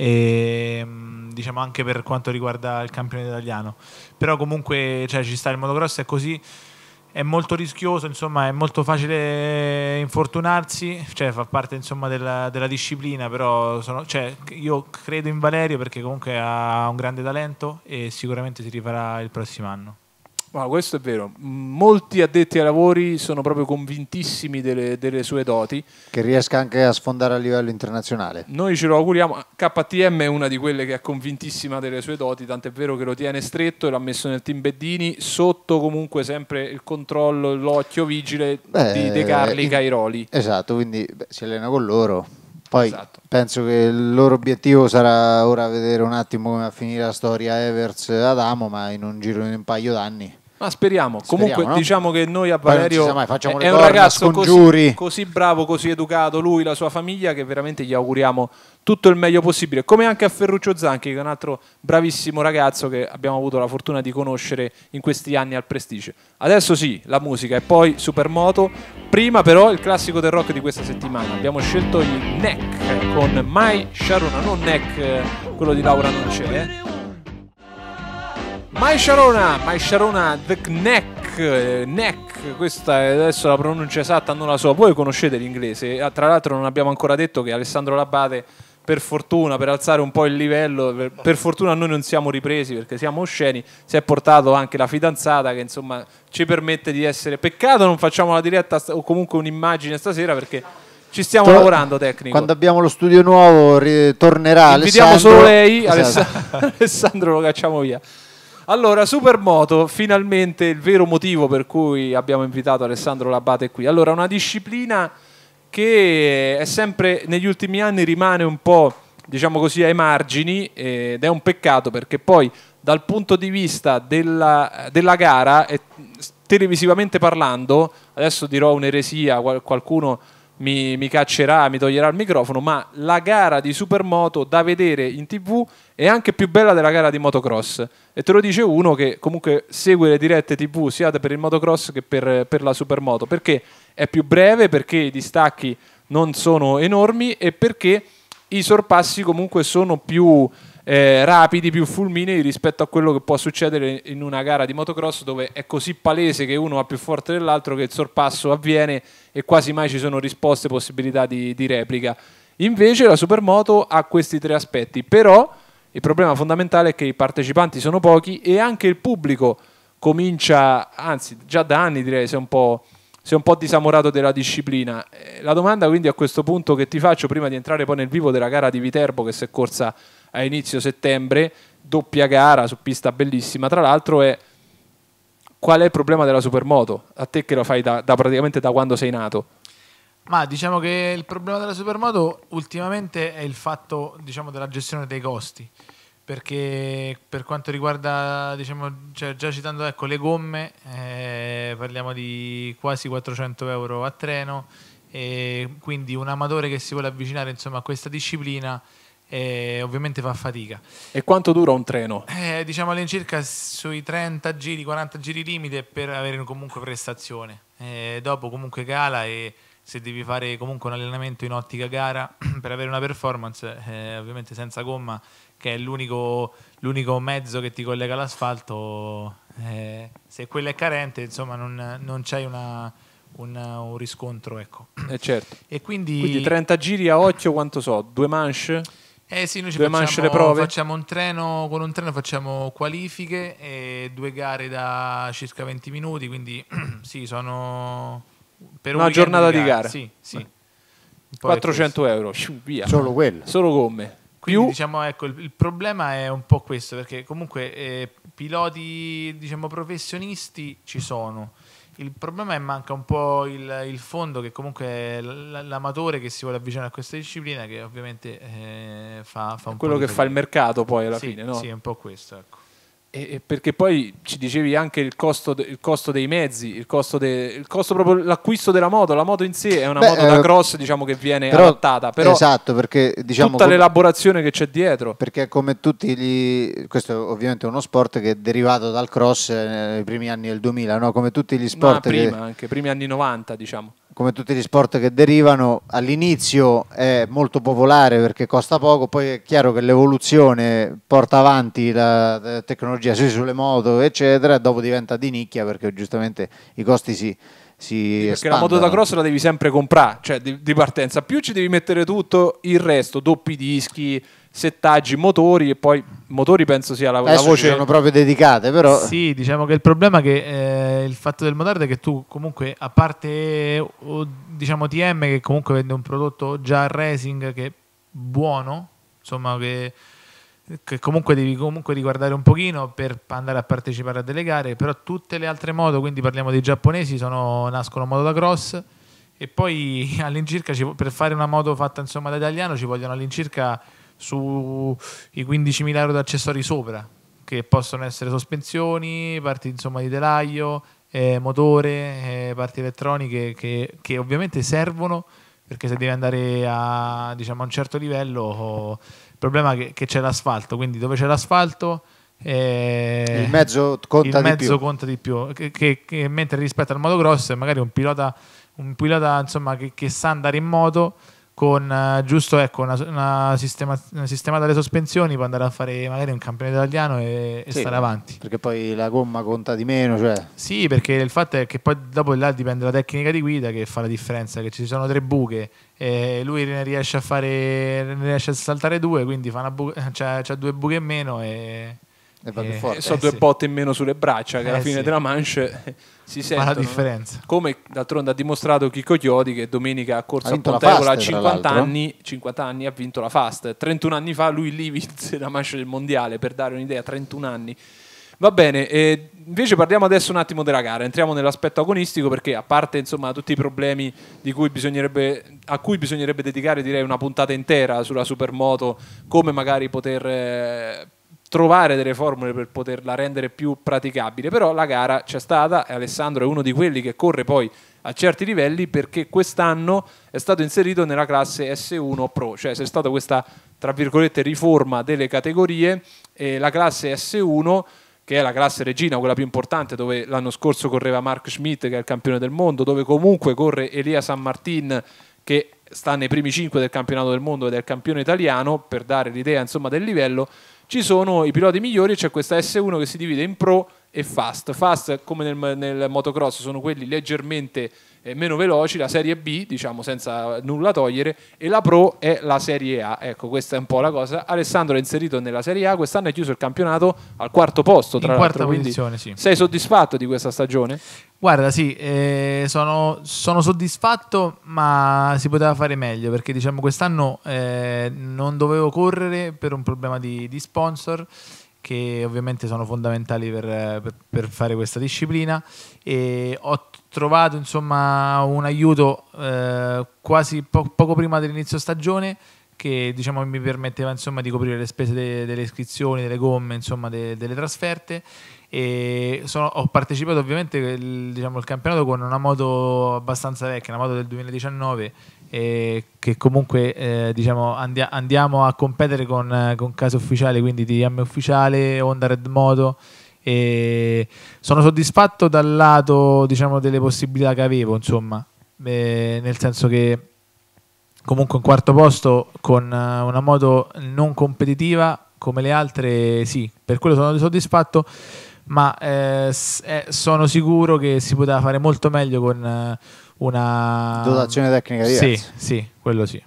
e, ehm, diciamo anche per quanto riguarda il campione italiano. Però comunque cioè, ci sta il motocross, è così è molto rischioso, insomma, è molto facile infortunarsi, cioè fa parte insomma, della, della, disciplina, però sono, cioè, io credo in Valerio perché comunque ha un grande talento e sicuramente si rifarà il prossimo anno. Ma questo è vero, molti addetti ai lavori sono proprio convintissimi delle, delle, sue doti. Che riesca anche a sfondare a livello internazionale. Noi ce lo auguriamo, KTM è una di quelle che è convintissima delle sue doti, tant'è vero che lo tiene stretto e l'ha messo nel team Beddini, sotto comunque sempre il controllo, l'occhio vigile beh, di De Carli in, Cairoli. Esatto, quindi beh, si allena con loro. Poi esatto. penso che il loro obiettivo sarà ora vedere un attimo come va a finire la storia Evers-Adamo, ma in un giro di un paio d'anni ma speriamo. speriamo Comunque, no? diciamo che noi a Valerio mai, è, un ragazzo così, così, bravo, così educato, lui, la sua famiglia, che veramente gli auguriamo tutto il meglio possibile. Come anche a Ferruccio Zanchi, che è un altro bravissimo ragazzo che abbiamo avuto la fortuna di conoscere in questi anni al Prestige. Adesso sì, la musica e poi Supermoto. Prima, però, il classico del rock di questa settimana. Abbiamo scelto il Neck con Mai Sharona, non Neck, eh, quello di Laura non c'è. Eh? My Sharona, My Sharona The Knack, eh, questa è adesso la pronuncia esatta non la so, voi conoscete l'inglese, ah, tra l'altro non abbiamo ancora detto che Alessandro Labbate per fortuna, per alzare un po' il livello, per, per, fortuna noi non siamo ripresi perché siamo osceni, si è portato anche la fidanzata che insomma ci permette di essere... Peccato non facciamo la diretta o comunque un'immagine stasera perché... Ci stiamo Tor lavorando tecnico. Quando abbiamo lo studio nuovo tornerà Invitiamo Alessandro. solo lei, esatto. Alessandro lo cacciamo via. Allora, Supermoto, finalmente il vero motivo per cui abbiamo invitato Alessandro Labate qui. Allora, una disciplina che è sempre, negli ultimi anni rimane un po', diciamo così, ai margini ed è un peccato perché poi dal punto di vista della, della gara, televisivamente parlando, adesso dirò un'eresia, qualcuno mi, mi, caccerà, mi toglierà il microfono, ma la gara di supermoto da vedere in tv è anche più bella della gara di motocross. E te lo dice uno che comunque segue le dirette tv sia per il motocross che per, per la supermoto, perché è più breve, perché i distacchi non sono enormi e perché i sorpassi comunque sono più eh, rapidi, più fulminei rispetto a quello che può succedere in una gara di motocross dove è così palese che uno va più forte dell'altro che il sorpasso avviene e quasi mai ci sono risposte possibilità di, di replica. Invece la supermoto ha questi tre aspetti, però il problema fondamentale è che i partecipanti sono pochi e anche il pubblico comincia, anzi già da anni direi, si è un po', è un po disamorato della disciplina. Eh, la domanda quindi a questo punto che ti faccio prima di entrare poi nel vivo della gara di Viterbo che si è corsa a inizio settembre, doppia gara su pista bellissima, tra l'altro è qual è il problema della supermoto? A te che lo fai da, da praticamente da quando sei nato. Ma diciamo che il problema della supermoto ultimamente è il fatto diciamo, della gestione dei costi perché per quanto riguarda, diciamo, cioè già citando ecco, le gomme, eh, parliamo di quasi 400 euro a treno, e quindi un amatore che si vuole avvicinare insomma, a questa disciplina ovviamente fa fatica. E quanto dura un treno? Eh, diciamo all'incirca sui 30 giri, 40 giri limite per avere comunque prestazione. Eh, dopo comunque gala e se devi fare comunque un allenamento in ottica gara per avere una performance, eh, ovviamente senza gomma, che è l'unico, l'unico mezzo che ti collega all'asfalto, eh, se quella è carente, insomma, non, non c'hai una... Un, un, riscontro. Ecco. Eh certo. E quindi... quindi... 30 giri a occhio quanto so? Due manche? Eh sì, noi ci facciamo, prove. facciamo un treno, con un treno facciamo qualifiche e due gare da circa 20 minuti, quindi sì, sono per una un giornata di, di gara. Sì, sì. 400 eh. euro, via. Solo quello. Solo gomme. Quindi, più... diciamo, ecco, il, il, problema è un po' questo, perché comunque eh, piloti, diciamo, professionisti ci sono il problema è che manca un po' il, il fondo che comunque è l'amatore che si vuole avvicinare a questa disciplina che ovviamente eh, fa, fa un Quello po'... Quello che fa il mercato poi alla sì, fine, no? Sì, è un po' questo, ecco. E, e perché poi ci dicevi anche il costo, il costo dei mezzi, il costo, de, il costo proprio l'acquisto della moto, la moto in sé è una Beh, moto da eh, cross diciamo che viene però, adattata, però esatto, perché, diciamo, tutta come, l'elaborazione che c'è dietro. Perché come tutti gli, questo è ovviamente è uno sport che è derivato dal cross eh, nei primi anni del 2000, no? come tutti gli sport... Ma prima, che, anche primi anni 90 diciamo come tutti gli sport che derivano, all'inizio è molto popolare perché costa poco, poi è chiaro che l'evoluzione porta avanti la tecnologia sì, sulle moto, eccetera, e dopo diventa di nicchia perché giustamente i costi si, sì, perché la moto da cross la devi sempre comprare, cioè di, di, partenza, più ci devi mettere tutto il resto, doppi dischi, settaggi, motori e poi motori penso sia la, la voce erano proprio dedicate però sì diciamo che il problema è che eh, il fatto del motard è che tu comunque a parte diciamo TM che comunque vende un prodotto già racing che è buono insomma che, che comunque devi comunque riguardare un pochino per andare a partecipare a delle gare però tutte le altre moto quindi parliamo dei giapponesi sono, nascono moto da cross e poi all'incirca ci, per fare una moto fatta insomma da italiano ci vogliono all'incirca sui 15.000 euro di accessori sopra, che possono essere sospensioni, parti insomma, di telaio, eh, motore, eh, parti elettroniche che, che, ovviamente servono perché se devi andare a, diciamo, a un certo livello il problema è che, che c'è l'asfalto, quindi dove c'è l'asfalto eh, il mezzo conta il di mezzo più, conta di più che, mentre rispetto al motocross magari un pilota, un pilota insomma, che sa andare in moto con uh, giusto ecco, una, una, sistema, una sistemata delle sospensioni può andare a fare magari un campionato italiano e, e sì, stare avanti. Perché poi la gomma conta di meno. Cioè. Sì, perché il fatto è che poi dopo là dipende dalla tecnica di guida che fa la differenza, che ci sono tre buche e lui ne riesce a fare, ne riesce a saltare due, quindi fa bu- cioè, due buche in meno e e, eh, sono eh, due botte in meno sulle braccia che alla eh, fine sì. della manche si sentono Ma la differenza. come d'altronde ha dimostrato Chico Chiodi che domenica ha Corsa Pontevola a 50 anni, 50 anni, ha vinto la Fast 31 anni fa lui lì vinse la manche del mondiale per dare un'idea 31 anni Va bene, e invece parliamo adesso un attimo della gara, entriamo nell'aspetto agonistico perché a parte insomma, tutti i problemi cui a cui bisognerebbe dedicare direi una puntata intera sulla Supermoto, come magari poter trovare delle formule per poterla rendere più praticabile, però la gara c'è stata e Alessandro è uno di quelli che corre poi a certi livelli perché quest'anno è stato inserito nella classe S1 Pro, cioè c'è stata questa tra virgolette riforma delle categorie e la classe S1 che è la classe regina, quella più importante, dove l'anno scorso correva Mark Schmidt, che è il campione del mondo, dove comunque corre Elia San Martin che sta nei primi 5 del campionato del mondo ed è il campione italiano, per dare l'idea insomma, del livello, ci sono i piloti migliori e c'è questa S1 che si divide in pro e fast. Fast, come nel, nel motocross, sono quelli leggermente eh, meno veloci, la serie B, diciamo senza nulla togliere, e la Pro è la serie A. Ecco, questa è un po' la cosa. Alessandro è inserito nella serie A, quest'anno è chiuso il campionato al quarto posto, tra l'altro. Quindi sì. sei soddisfatto di questa stagione? Guarda, sì, eh, sono, sono, soddisfatto, ma si poteva fare meglio perché diciamo quest'anno eh, non dovevo correre per un problema di, di sponsor che ovviamente sono fondamentali per, per, per fare questa disciplina e ho trovato insomma, un aiuto eh, quasi po- poco prima dell'inizio stagione che diciamo, mi permetteva insomma, di coprire le spese de- delle iscrizioni, delle gomme, insomma, de- delle trasferte. E sono, ho partecipato ovviamente al diciamo, campionato con una moto abbastanza vecchia, una moto del 2019 eh, che comunque eh, diciamo andia- andiamo a competere con, eh, con case ufficiali, quindi TM ufficiale, Honda Red Moto. E sono soddisfatto dal lato diciamo, delle possibilità che avevo, insomma, eh, nel senso che comunque un quarto posto con eh, una moto non competitiva come le altre, sì, per quello sono soddisfatto ma eh, eh sono sicuro che si poteva fare molto meglio con, una dotazione tecnica diversa. Sì, sì, quello sì.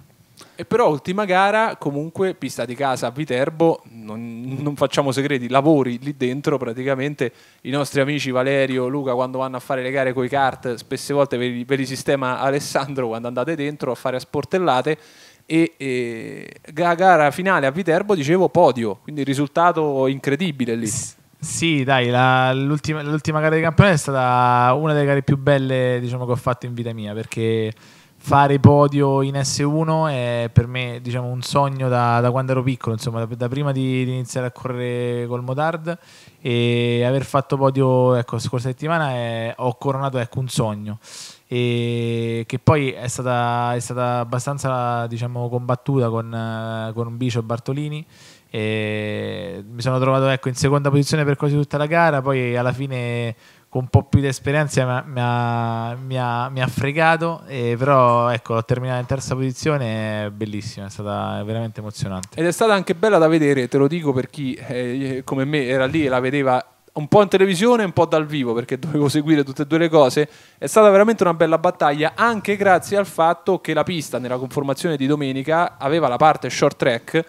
E però ultima gara, comunque pista di casa a Viterbo, non, non, facciamo segreti, lavori lì dentro praticamente i nostri amici Valerio, Luca quando vanno a fare le gare con i kart, spesse volte ve li, ve li sistema Alessandro quando andate dentro a fare a sportellate e, e la gara finale a Viterbo dicevo podio, quindi risultato incredibile lì. S sì, dai, la, l'ultima, l'ultima, gara di campione è stata una delle gare più belle diciamo, che ho fatto in vita mia perché fare podio in S1 è per me diciamo, un sogno da, da, quando ero piccolo, insomma, da, da prima di, di, iniziare a correre col Motard e aver fatto podio ecco, scorsa settimana è, ho coronato ecco, un sogno e che poi è stata, è stata abbastanza diciamo, combattuta con, con Bicio e Bartolini e mi sono trovato ecco, in seconda posizione per quasi tutta la gara, poi alla fine con un po' più di esperienza mi ha, mi ha, mi ha fregato, eh, però ecco, ho terminato in terza posizione, è bellissima, è stata veramente emozionante. Ed è stata anche bella da vedere, te lo dico per chi eh, come me era lì e la vedeva un po' in televisione e un po' dal vivo perché dovevo seguire tutte e due le cose. È stata veramente una bella battaglia anche grazie al fatto che la pista nella conformazione di domenica aveva la parte short track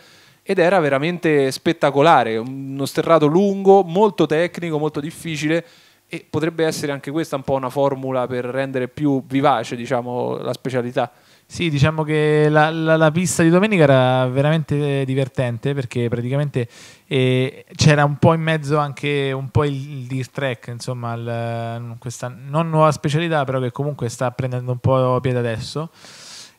ed era veramente spettacolare, uno sterrato lungo, molto tecnico, molto difficile e potrebbe essere anche questa un po' una formula per rendere più vivace diciamo, la specialità. Sì, diciamo che la, la, la, pista di domenica era veramente divertente perché praticamente eh, c'era un po' in mezzo anche un po' il, il dirt track, insomma, il, questa non nuova specialità però che comunque sta prendendo un po' piede adesso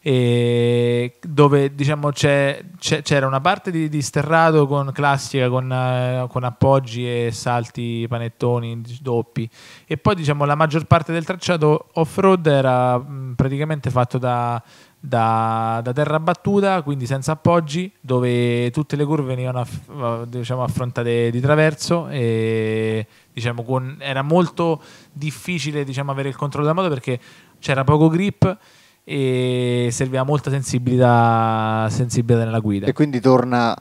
dove diciamo, c'era una parte di, di sterrato con classica con, eh, con, appoggi e salti panettoni doppi e poi diciamo, la maggior parte del tracciato off-road era praticamente fatto da, da, da, terra battuta quindi senza appoggi dove tutte le curve venivano aff, eh, diciamo, affrontate di traverso e diciamo, con, era molto difficile diciamo, avere il controllo della moto perché c'era poco grip e serviva molta sensibilità, sensibilità nella guida. E quindi torna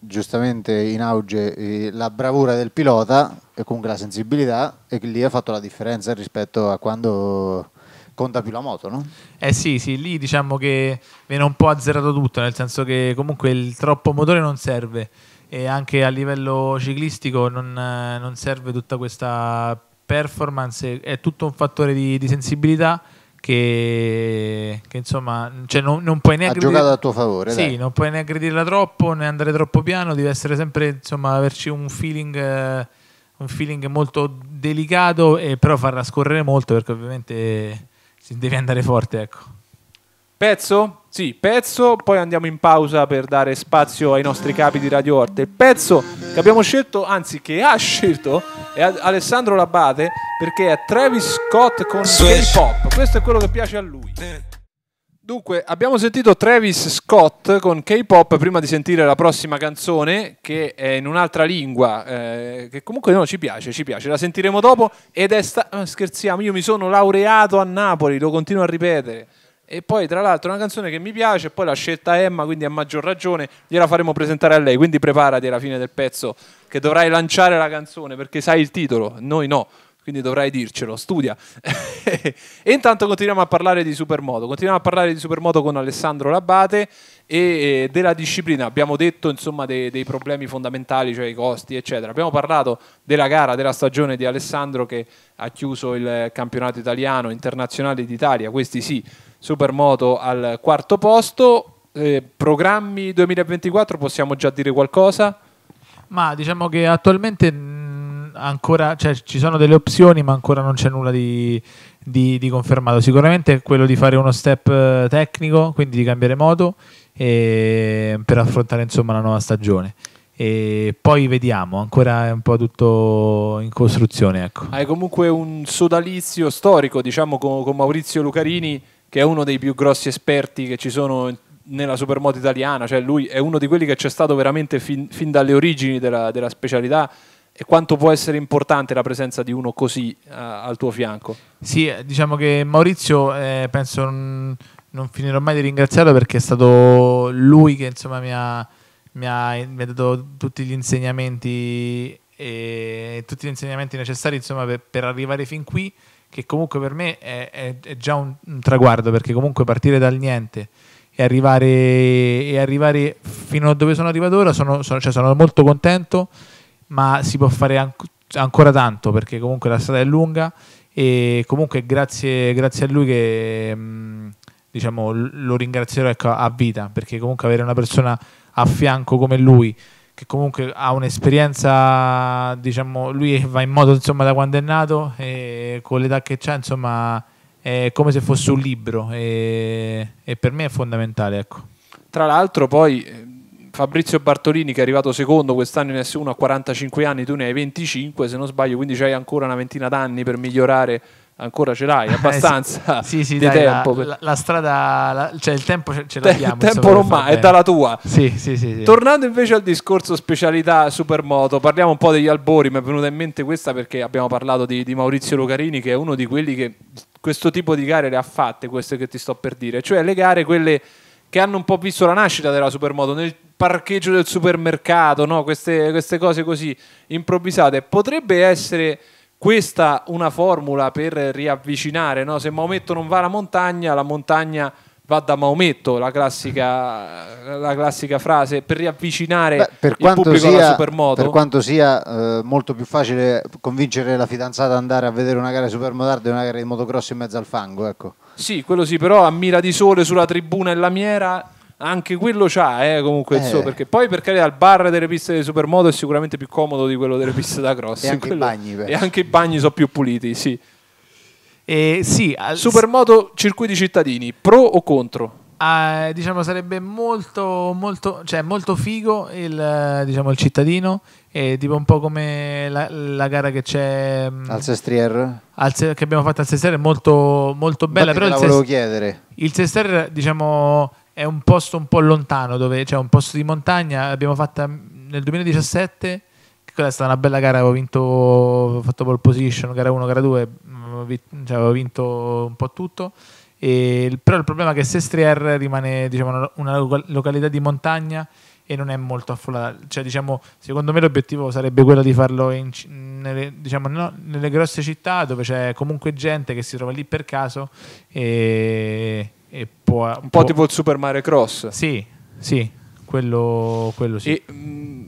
giustamente in auge eh, la bravura del pilota e comunque la sensibilità e lì ha fatto la differenza rispetto a quando conta più la moto, no? Eh sì, sì, lì diciamo che viene un po' azzerato tutto, nel senso che comunque il troppo motore non serve e anche a livello ciclistico non, non serve tutta questa performance, è tutto un fattore di, di sensibilità che, che insomma cioè non, non, puoi né aggredirla, ha giocato a tuo favore sì, dai. non puoi né aggredirla troppo né andare troppo piano devi essere sempre insomma averci un feeling un feeling molto delicato e però farla scorrere molto perché ovviamente devi andare forte ecco Pezzo? Sì, pezzo, poi andiamo in pausa per dare spazio ai nostri capi di Radio Orte. Il pezzo che abbiamo scelto, anzi che ha scelto, è Alessandro Labate perché è Travis Scott con K-pop. Questo è quello che piace a lui. Dunque, abbiamo sentito Travis Scott con K-pop prima di sentire la prossima canzone che è in un'altra lingua, eh, che comunque no, ci piace, ci piace, la sentiremo dopo ed è sta... Eh, scherziamo, io mi sono laureato a Napoli, lo continuo a ripetere. E poi, tra l'altro, è una canzone che mi piace. Poi l'ha scelta Emma, quindi a maggior ragione gliela faremo presentare a lei. Quindi preparati alla fine del pezzo che dovrai lanciare la canzone perché sai il titolo, noi no. Quindi dovrai dircelo, studia. e intanto continuiamo a parlare di Supermoto. Continuiamo a parlare di Supermoto con Alessandro Labate e della disciplina. Abbiamo detto insomma dei, dei problemi fondamentali, cioè i costi, eccetera. Abbiamo parlato della gara, della stagione di Alessandro che ha chiuso il campionato italiano, internazionale d'Italia. Questi sì Supermoto al quarto posto. Eh, programmi 2024 possiamo già dire qualcosa? Ma diciamo che attualmente mh, mm, ancora cioè, ci sono delle opzioni, ma ancora non c'è nulla di, di, di confermato. Sicuramente è quello di fare uno step eh, tecnico, quindi di cambiare moto e, per affrontare insomma la nuova stagione. E poi vediamo, ancora è un po' tutto in costruzione. Ecco. Hai comunque un sodalizio storico, diciamo, con, con Maurizio Lucarini che è uno dei più grossi esperti che ci sono nella supermoto italiana, cioè lui è uno di quelli che c'è stato veramente fin, fin dalle origini della, della, specialità e quanto può essere importante la presenza di uno così a, eh, al tuo fianco. Sì, eh, diciamo che Maurizio eh, penso non, non, finirò mai di ringraziarlo perché è stato lui che insomma mi ha, mi ha, mi ha dato tutti gli insegnamenti e tutti gli insegnamenti necessari insomma, per, per arrivare fin qui che comunque per me è, è, è già un, un, traguardo, perché comunque partire dal niente e arrivare, e arrivare fino a dove sono arrivato ora sono, sono, cioè sono molto contento, ma si può fare anche ancora tanto perché comunque la strada è lunga e comunque grazie, grazie a lui che mm, diciamo, lo ringrazierò ecco, a vita perché comunque avere una persona a fianco come lui che comunque ha un'esperienza, diciamo, lui va in moto insomma da quando è nato e con l'età che c'ha, insomma, è come se fosse un libro e, e per me è fondamentale, ecco. Tra l'altro poi eh, Fabrizio Bartolini che è arrivato secondo quest'anno in S1 a 45 anni, tu ne hai 25 se non sbaglio, quindi hai ancora una ventina d'anni per migliorare ancora ce l'hai eh abbastanza eh, sì, sì, di dai, tempo. La, la, la strada, la, cioè il tempo ce, ce l'abbiamo. il tempo non ma, è dalla tua. Sì, sì, sì, Tornando invece al discorso specialità supermoto, parliamo un po' degli albori, mi è venuta in mente questa perché abbiamo parlato di, di Maurizio Lucarini che è uno di quelli che questo tipo di gare le ha fatte, queste che ti sto per dire, cioè le gare quelle che hanno un po' visto la nascita della supermoto nel parcheggio del supermercato, no? queste, queste cose così improvvisate. Potrebbe essere questa una formula per riavvicinare, no? se Maometto non va alla montagna, la montagna va da Maometto, la classica, la classica frase, per riavvicinare Beh, per il pubblico sia, alla supermoto. Per quanto sia eh, molto più facile convincere la fidanzata ad andare a vedere una gara di supermotarda e una gara di motocross in mezzo al fango, ecco. Sì, quello sì, però a mira di sole sulla tribuna e lamiera anche quello c'ha eh, comunque eh. suo perché poi per carità il bar delle piste di supermoto è sicuramente più comodo di quello delle piste da cross e anche, quello, i, bagni, e anche i bagni sono più puliti sì eh, sì, al... Supermoto circuiti cittadini, pro o contro? Uh, diciamo sarebbe molto, molto, cioè molto figo il, diciamo, il cittadino, è tipo un po' come la, la gara che c'è mm, al Sestrier al, che abbiamo fatto al Sestrier, è molto, molto bella. Infatti però te la volevo ses- chiedere. Il Sestrier, diciamo è un posto un po' lontano, dove, cioè un posto di montagna, Abbiamo fatto nel 2017, che quella è stata una bella gara, avevo vinto, ho fatto pole position, gara 1, gara 2, mm, cioè avevo vinto un po' tutto, e, però il problema è che Sestrier rimane diciamo, una località di montagna e non è molto affollata, cioè, diciamo, secondo me l'obiettivo sarebbe quello di farlo in, nelle, diciamo, no, nelle grosse città dove c'è comunque gente che si trova lì per caso e e può, un po' può... tipo il Super Mario Cross. Sì, sì, quello, quello sì. E, mh, mm,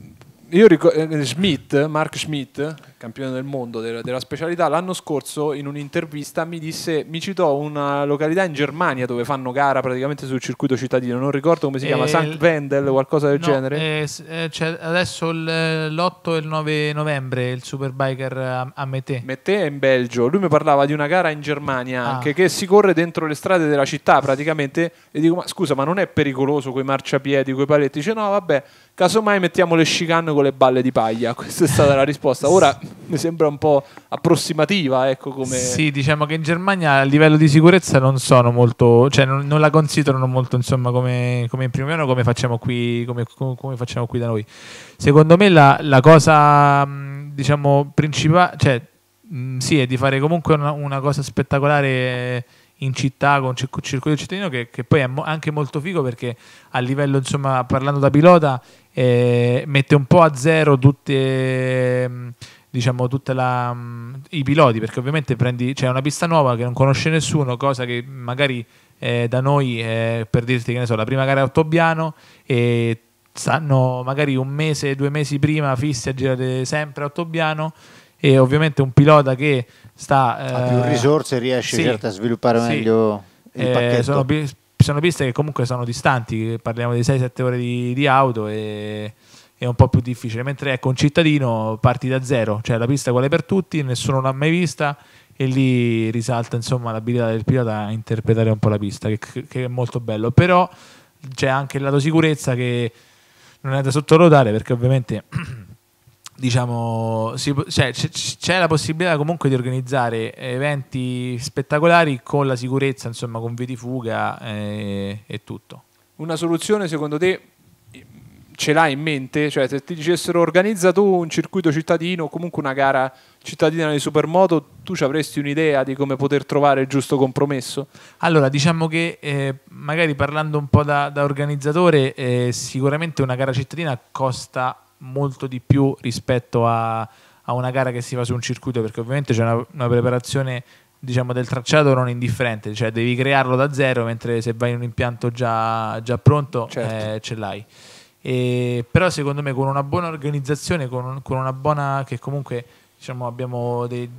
io ricordo eh, Schmidt, Mark Schmidt, campione del mondo della, della, specialità, l'anno scorso in un'intervista mi disse, mi citò una località in Germania dove fanno gara praticamente sul circuito cittadino, non ricordo come si chiama, eh, St. Wendel, qualcosa del no, genere. Eh, cioè adesso l'8 eh, e il 9 novembre il Superbiker a, a Mete. Mete è in Belgio, lui mi parlava di una gara in Germania ah. anche che si corre dentro le strade della città praticamente e dico ma scusa ma non è pericoloso quei marciapiedi, quei paletti? Dice no vabbè Casomai mettiamo le chicane con le balle di paglia. Questa è stata la risposta. Ora mi sembra un po' approssimativa. Ecco come... Sì, diciamo che in Germania a livello di sicurezza non sono molto, cioè non, non la considerano molto insomma come, come in primo piano, come facciamo qui, come, come facciamo qui da noi. Secondo me la, la cosa, mm, diciamo, principale, cioè mm, sì, è di fare comunque una, una cosa spettacolare in città con il circuito cittadino che, che poi è mo- anche molto figo perché a livello insomma parlando da pilota eh, mette un po' a zero tutte, mm, diciamo, tutta la, mm, i piloti, perché ovviamente prendi, c'è cioè una pista nuova che non conosce nessuno, cosa che magari eh, da noi, eh, per dirti che ne so, la prima gara è Ottobiano e stanno magari un mese, due mesi prima fissi a girare sempre a Ottobiano e ovviamente un pilota che sta... ha eh, più risorse riesce sì, certo a sviluppare sì, meglio il eh, pacchetto. Sono sono piste che comunque sono distanti, parliamo di 6-7 ore di, di auto e è un po' più difficile, mentre ecco un cittadino parti da zero, cioè la pista è uguale per tutti, nessuno l'ha mai vista e lì risalta insomma l'abilità del pilota a interpretare un po' la pista, che, che è molto bello, però c'è anche il lato sicurezza che non è da sottovalutare perché ovviamente diciamo, si, cioè, c'è la possibilità comunque di organizzare eventi spettacolari con la sicurezza, insomma, con vitifuga e, eh, e tutto. Una soluzione secondo te ce l'hai in mente? Cioè, se ti dicessero organizza tu un circuito cittadino, comunque una gara cittadina di supermoto, tu ci avresti un'idea di come poter trovare il giusto compromesso? Allora, diciamo che eh, magari parlando un po' da, da organizzatore, eh, sicuramente una gara cittadina costa molto di più rispetto a, a, una gara che si fa su un circuito, perché ovviamente c'è una, una preparazione diciamo, del tracciato non indifferente, cioè devi crearlo da zero, mentre se vai in un impianto già, già pronto eh, certo. eh, ce l'hai. E, però secondo me con una buona organizzazione, con, con una buona che comunque diciamo, abbiamo dei,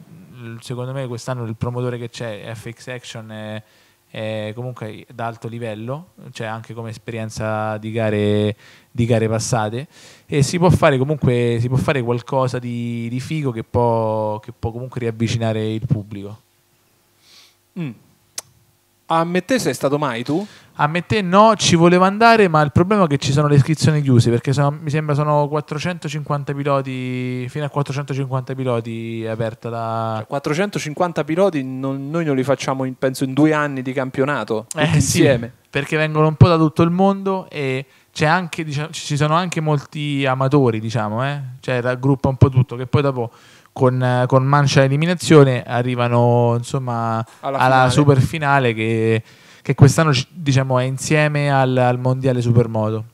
secondo me quest'anno il promotore che c'è FX Action è, è comunque d'alto livello, cioè anche come esperienza di gare, di gare passate e si può fare comunque si può fare qualcosa di, di figo che può, che può, comunque riavvicinare il pubblico. Mm. A Mette sei stato mai tu? A Mette no, ci volevo andare, ma il problema è che ci sono le iscrizioni chiuse perché sono, mi sembra sono 450 piloti, fino a 450 piloti aperta la... 450 cioè, piloti non, noi non li facciamo in, penso in due anni di campionato eh, insieme. Sì, perché vengono un po' da tutto il mondo e anche, diciamo, ci sono anche molti amatori, diciamo, eh? cioè raggruppa un po' tutto, che poi dopo con, con mancia eliminazione arrivano insomma alla, alla finale. super finale che, che quest'anno diciamo, è insieme al, al mondiale supermoto.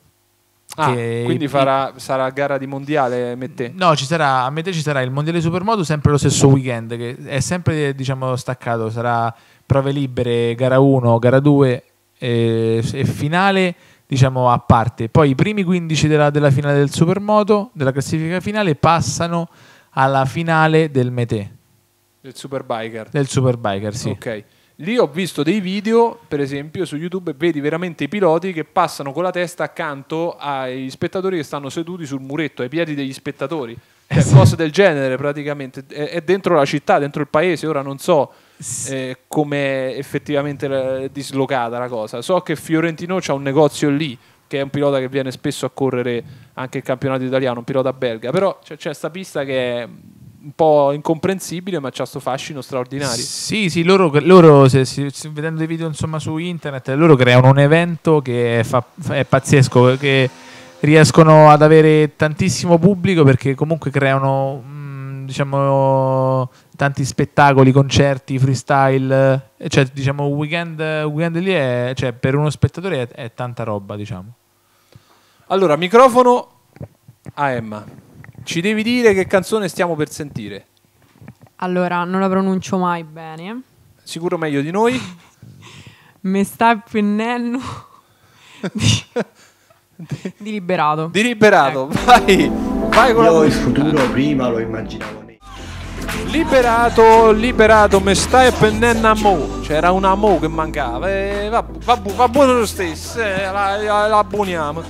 Ah, quindi farà, sarà gara di mondiale Mette? No, ci sarà, a Mette ci sarà il mondiale supermoto sempre lo stesso weekend, che è sempre diciamo, staccato, sarà prove libere, gara 1, gara 2 eh, e finale diciamo, a parte. Poi i primi 15 della, della finale del supermoto, della classifica finale, passano alla finale del Mete. Del Superbiker. Del Superbiker, sì. Ok. Lì ho visto dei video, per esempio, su YouTube, vedi veramente i piloti che passano con la testa accanto agli spettatori che stanno seduti sul muretto, ai piedi degli spettatori. Cioè, eh sì. Cose del genere praticamente. È, è, dentro la città, dentro il paese, ora non so sì. eh, come è effettivamente eh, dislocata la cosa. So che Fiorentino c'ha un negozio lì che è un pilota che viene spesso a correre anche il campionato italiano, un pilota belga, però c'è questa pista che è un po' incomprensibile, ma c'ha questo fascino straordinario. Sì, sì, loro, loro se, se, vedendo i video insomma, su internet, loro creano un evento che fa, è pazzesco, che riescono ad avere tantissimo pubblico perché comunque creano mh, mm, diciamo, tanti spettacoli, concerti, freestyle, eh, cioè diciamo un weekend, weekend lì è, cioè, per uno spettatore è, è tanta roba diciamo. Allora, microfono a Emma. Ci devi dire che canzone stiamo per sentire. Allora, non la pronuncio mai bene. Sicuro meglio di noi. Me sta pennello di, di liberato. Di liberato, ecco. vai. Vai con Io la... il futuro prima lo immaginavo. Liberato, liberato, me stai a mo. C'era una mo che mancava. Eh, va, va, va, buono lo stesso, eh, la, la, la abboniamo.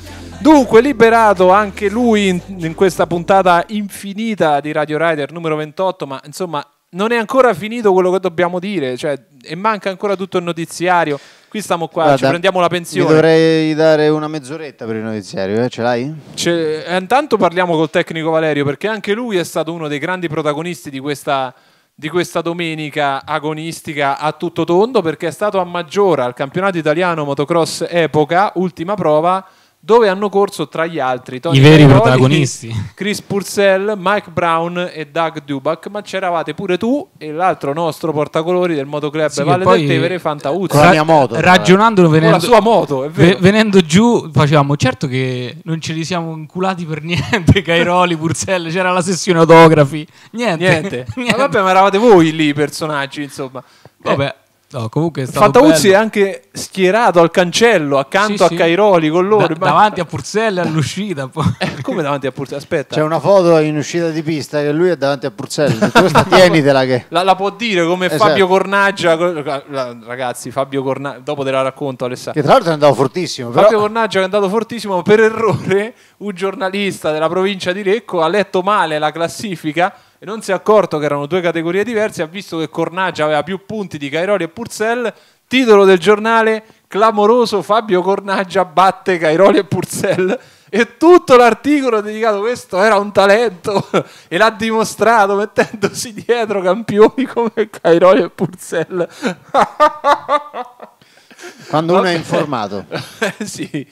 Dunque, liberato anche lui in, in, questa puntata infinita di Radio Rider numero 28, ma insomma non è ancora finito quello che dobbiamo dire, cioè, e manca ancora tutto il notiziario. Qui stiamo qua, Guarda, ci prendiamo la pensione. Ti dovrei dare una mezz'oretta per il notiziario, eh? ce l'hai? C'è, eh, intanto parliamo col tecnico Valerio, perché anche lui è stato uno dei grandi protagonisti di questa di questa domenica agonistica a tutto tondo perché è stato a Maggiora al campionato italiano motocross epoca, ultima prova dove hanno corso tra gli altri Tony i veri Caroli, protagonisti Chris Purcell, Mike Brown e Doug Dubac ma c'eravate pure tu e l'altro nostro portacolori del motoclub sì, Valle del Tevere Fanta Uzza con la mia moto ragionandolo con la sua moto venendo giù facevamo certo che non ce li siamo inculati per niente Cairoli, Purcell c'era la sessione autografi niente, niente. niente. ma vabbè ma eravate voi lì i personaggi insomma vabbè eh. No, comunque è Fatauzzi bello. è anche schierato al cancello accanto sì, a Cairoli con loro. Da, davanti a Purzelli all'uscita. Poi. Eh, come davanti a Purzelli? Aspetta. C'è una foto in uscita di pista che lui è davanti a Purzelli. tienitela che. La, la, può dire come esatto. Fabio Cornaggia. Ragazzi, Fabio Cornaggia. Dopo te la racconto Alessandro. Che tra l'altro è andato fortissimo. Però... Fabio Cornaggia è andato fortissimo. per errore un giornalista della provincia di Recco ha letto male la classifica e non si è accorto che erano due categorie diverse, ha visto che Cornaggia aveva più punti di Cairoli e Purcell, titolo del giornale clamoroso Fabio Cornaggia batte Cairoli e Purcell e tutto l'articolo dedicato a questo era un talento e l'ha dimostrato mettendosi dietro campioni come Cairoli e Purcell. Quando uno okay. è informato. sì.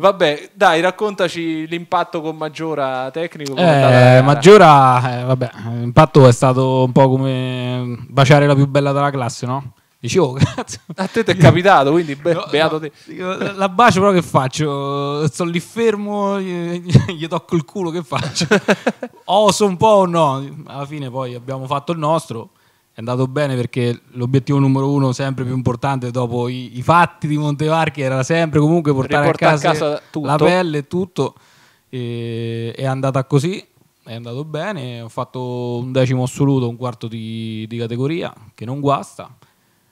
Vabbè, dai, raccontaci l'impatto con Maggiora tecnico. Eh, Maggiora, eh, vabbè, l'impatto è stato un po' come baciare la più bella della classe, no? Dicevo, oh, cazzo. A te ti è capitato, quindi be- no, beato te. No, la bacio però che faccio? Sto lì fermo, gli tocco il culo, che faccio? Oso un po' o no? Alla fine poi abbiamo fatto il nostro è andato bene perché l'obiettivo numero uno, sempre più importante dopo i, i fatti di Montevarchi, era sempre comunque portare a casa, a casa, tutto. la pelle e tutto. è andata così, è andato bene. Ho fatto un decimo assoluto, un quarto di, di categoria, che non guasta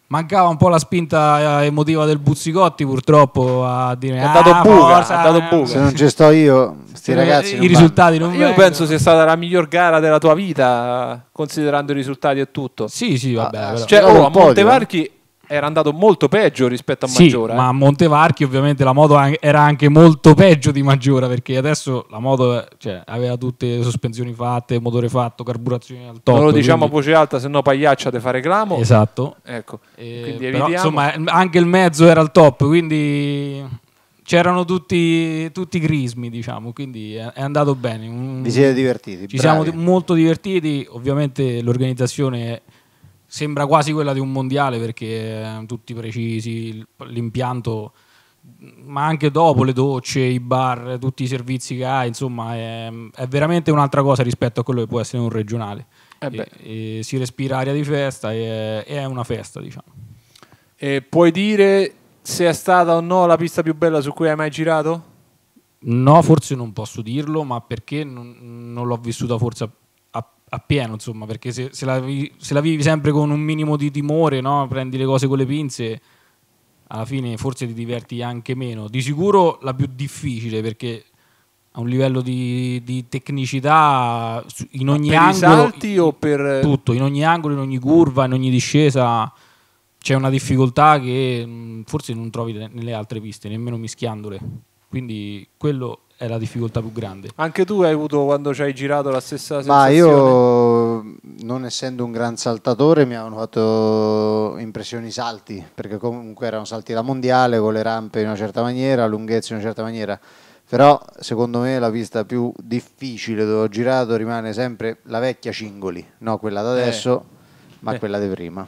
mancava un po' la spinta eh, emotiva del Buzzicotti purtroppo a dire ha dato ah, buca, forza, dato eh. buca. se non ci sto io sti eh, ragazzi i risultati vanno. non io penso sia stata la miglior gara della tua vita considerando i risultati e tutto sì sì vabbè ah, cioè, oh, a Montevarchi era andato molto peggio rispetto a Maggiora. Sì, ma a eh? Montevarchi ovviamente la moto era anche molto peggio di Maggiora perché adesso la moto cioè, aveva tutte le sospensioni fatte, motore fatto, carburazione al top. Non lo diciamo quindi... a voce alta, se no pagliaccia te fa reclamo. Esatto. Ecco. Eh, però, insomma, anche il mezzo era al top, quindi c'erano tutti, tutti i crismi, diciamo, quindi è andato bene. Vi siete divertiti? Ci bravi. siamo molto divertiti, ovviamente l'organizzazione... È sembra quasi quella di un mondiale perché eh, tutti precisi, l'impianto, ma anche dopo le docce, i bar, tutti i servizi che ha, insomma è, è veramente un'altra cosa rispetto a quello che può essere un regionale. Eh e, e si respira aria di festa e, e è una festa, diciamo. E puoi dire se è stata o no la pista più bella su cui hai mai girato? No, forse non posso dirlo, ma perché non, non l'ho vissuta forse appieno, insomma, perché se, se, la, se, la, vivi sempre con un minimo di timore, no? prendi le cose con le pinze, alla fine forse ti diverti anche meno. Di sicuro la più difficile perché a un livello di, di tecnicità in ogni per angolo... salti o per... Tutto, in ogni angolo, in ogni curva, in ogni discesa c'è una difficoltà che mm, forse non trovi nelle altre piste, nemmeno mischiandole. Quindi quello è la difficoltà più grande. Anche tu hai avuto quando ci hai girato la stessa sensazione? Ma io, non essendo un gran saltatore, mi hanno fatto impressioni salti, perché comunque erano salti da mondiale, con le rampe in una certa maniera, lunghezze in una certa maniera. Però secondo me la pista più difficile dove ho girato rimane sempre la vecchia Cingoli, no quella da eh. adesso, eh. ma eh. quella di prima.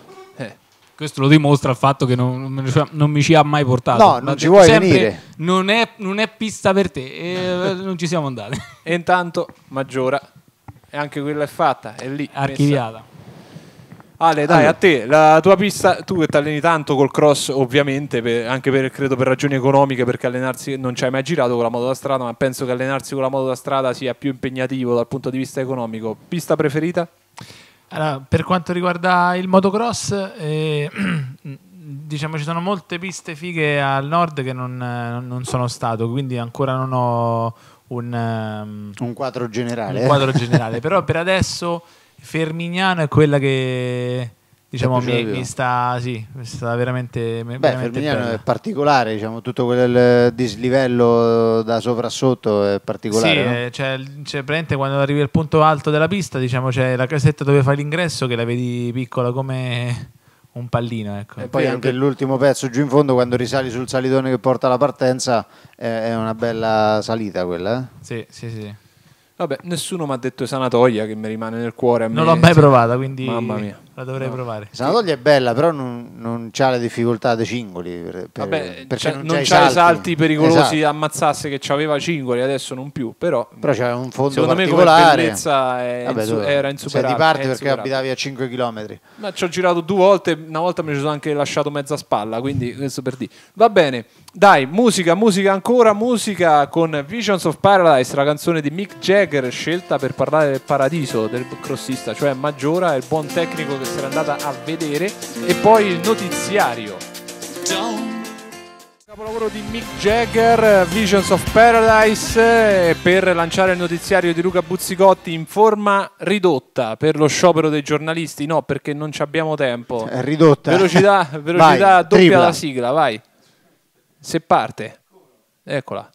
Questo lo dimostra il fatto che non, non mi ci ha mai portato. No, non ci vuoi sempre, venire. Non è, non è, pista per te, e eh, non ci siamo andati. E intanto Maggiora, e anche quella è fatta, è lì. Archiviata. Messa. Ale, dai, allora. a te, la tua pista, tu che ti alleni tanto col cross ovviamente, per, anche per, credo per ragioni economiche, perché allenarsi non ci hai mai girato con la moto da strada, ma penso che allenarsi con la moto da strada sia più impegnativo dal punto di vista economico. Pista preferita? Allora, per quanto riguarda il motocross, eh, diciamo ci sono molte piste fighe al nord che non, eh, non sono stato, quindi ancora non ho un, um, un quadro generale. Un quadro generale. Però per adesso Fermignano è quella che diciamo, mi, mi, sta, sì, mi sta veramente. Beh, veramente Fermignano bella. è particolare, diciamo, tutto quel dislivello da sopra a sotto è particolare. Sì, no? Eh, c'è, c'è quando arrivi al punto alto della pista, diciamo, c'è la casetta dove fai l'ingresso che la vedi piccola come un pallino. Ecco. E poi anche l'ultimo pezzo giù in fondo, quando risali sul salitone che porta alla partenza, è, una bella salita quella. Eh? Sì, sì, sì. Vabbè, nessuno mi ha detto sanatoia che mi rimane nel cuore. non l'ho mai provata, quindi... Mamma mia la dovrei no. provare. Sanatoria è bella, però non, non ha le difficoltà dei cingoli. Per, per, Vabbè, perché cioè, non, non i salti, pericolosi esatto. ammazzasse che aveva cingoli, adesso non più. Però, però c'era un fondo secondo particolare. me come era insuperabile. Sei di parte perché abitavi a 5 km. Ma ci ho girato due volte, una volta mi ci sono anche lasciato mezza spalla, quindi questo per dire. Va bene, dai, musica, musica ancora, musica con Visions of Paradise, la canzone di Mick Jagger scelta per parlare del paradiso del crossista, cioè Maggiora, e il buon tecnico del essere andata a vedere e poi il notiziario capolavoro di Mick Jagger Visions of Paradise eh, per lanciare il notiziario di Luca Buzzicotti in forma ridotta per lo sciopero dei giornalisti no perché non ci abbiamo tempo È eh, ridotta velocità, velocità vai, doppia tripla. la sigla vai se parte eccola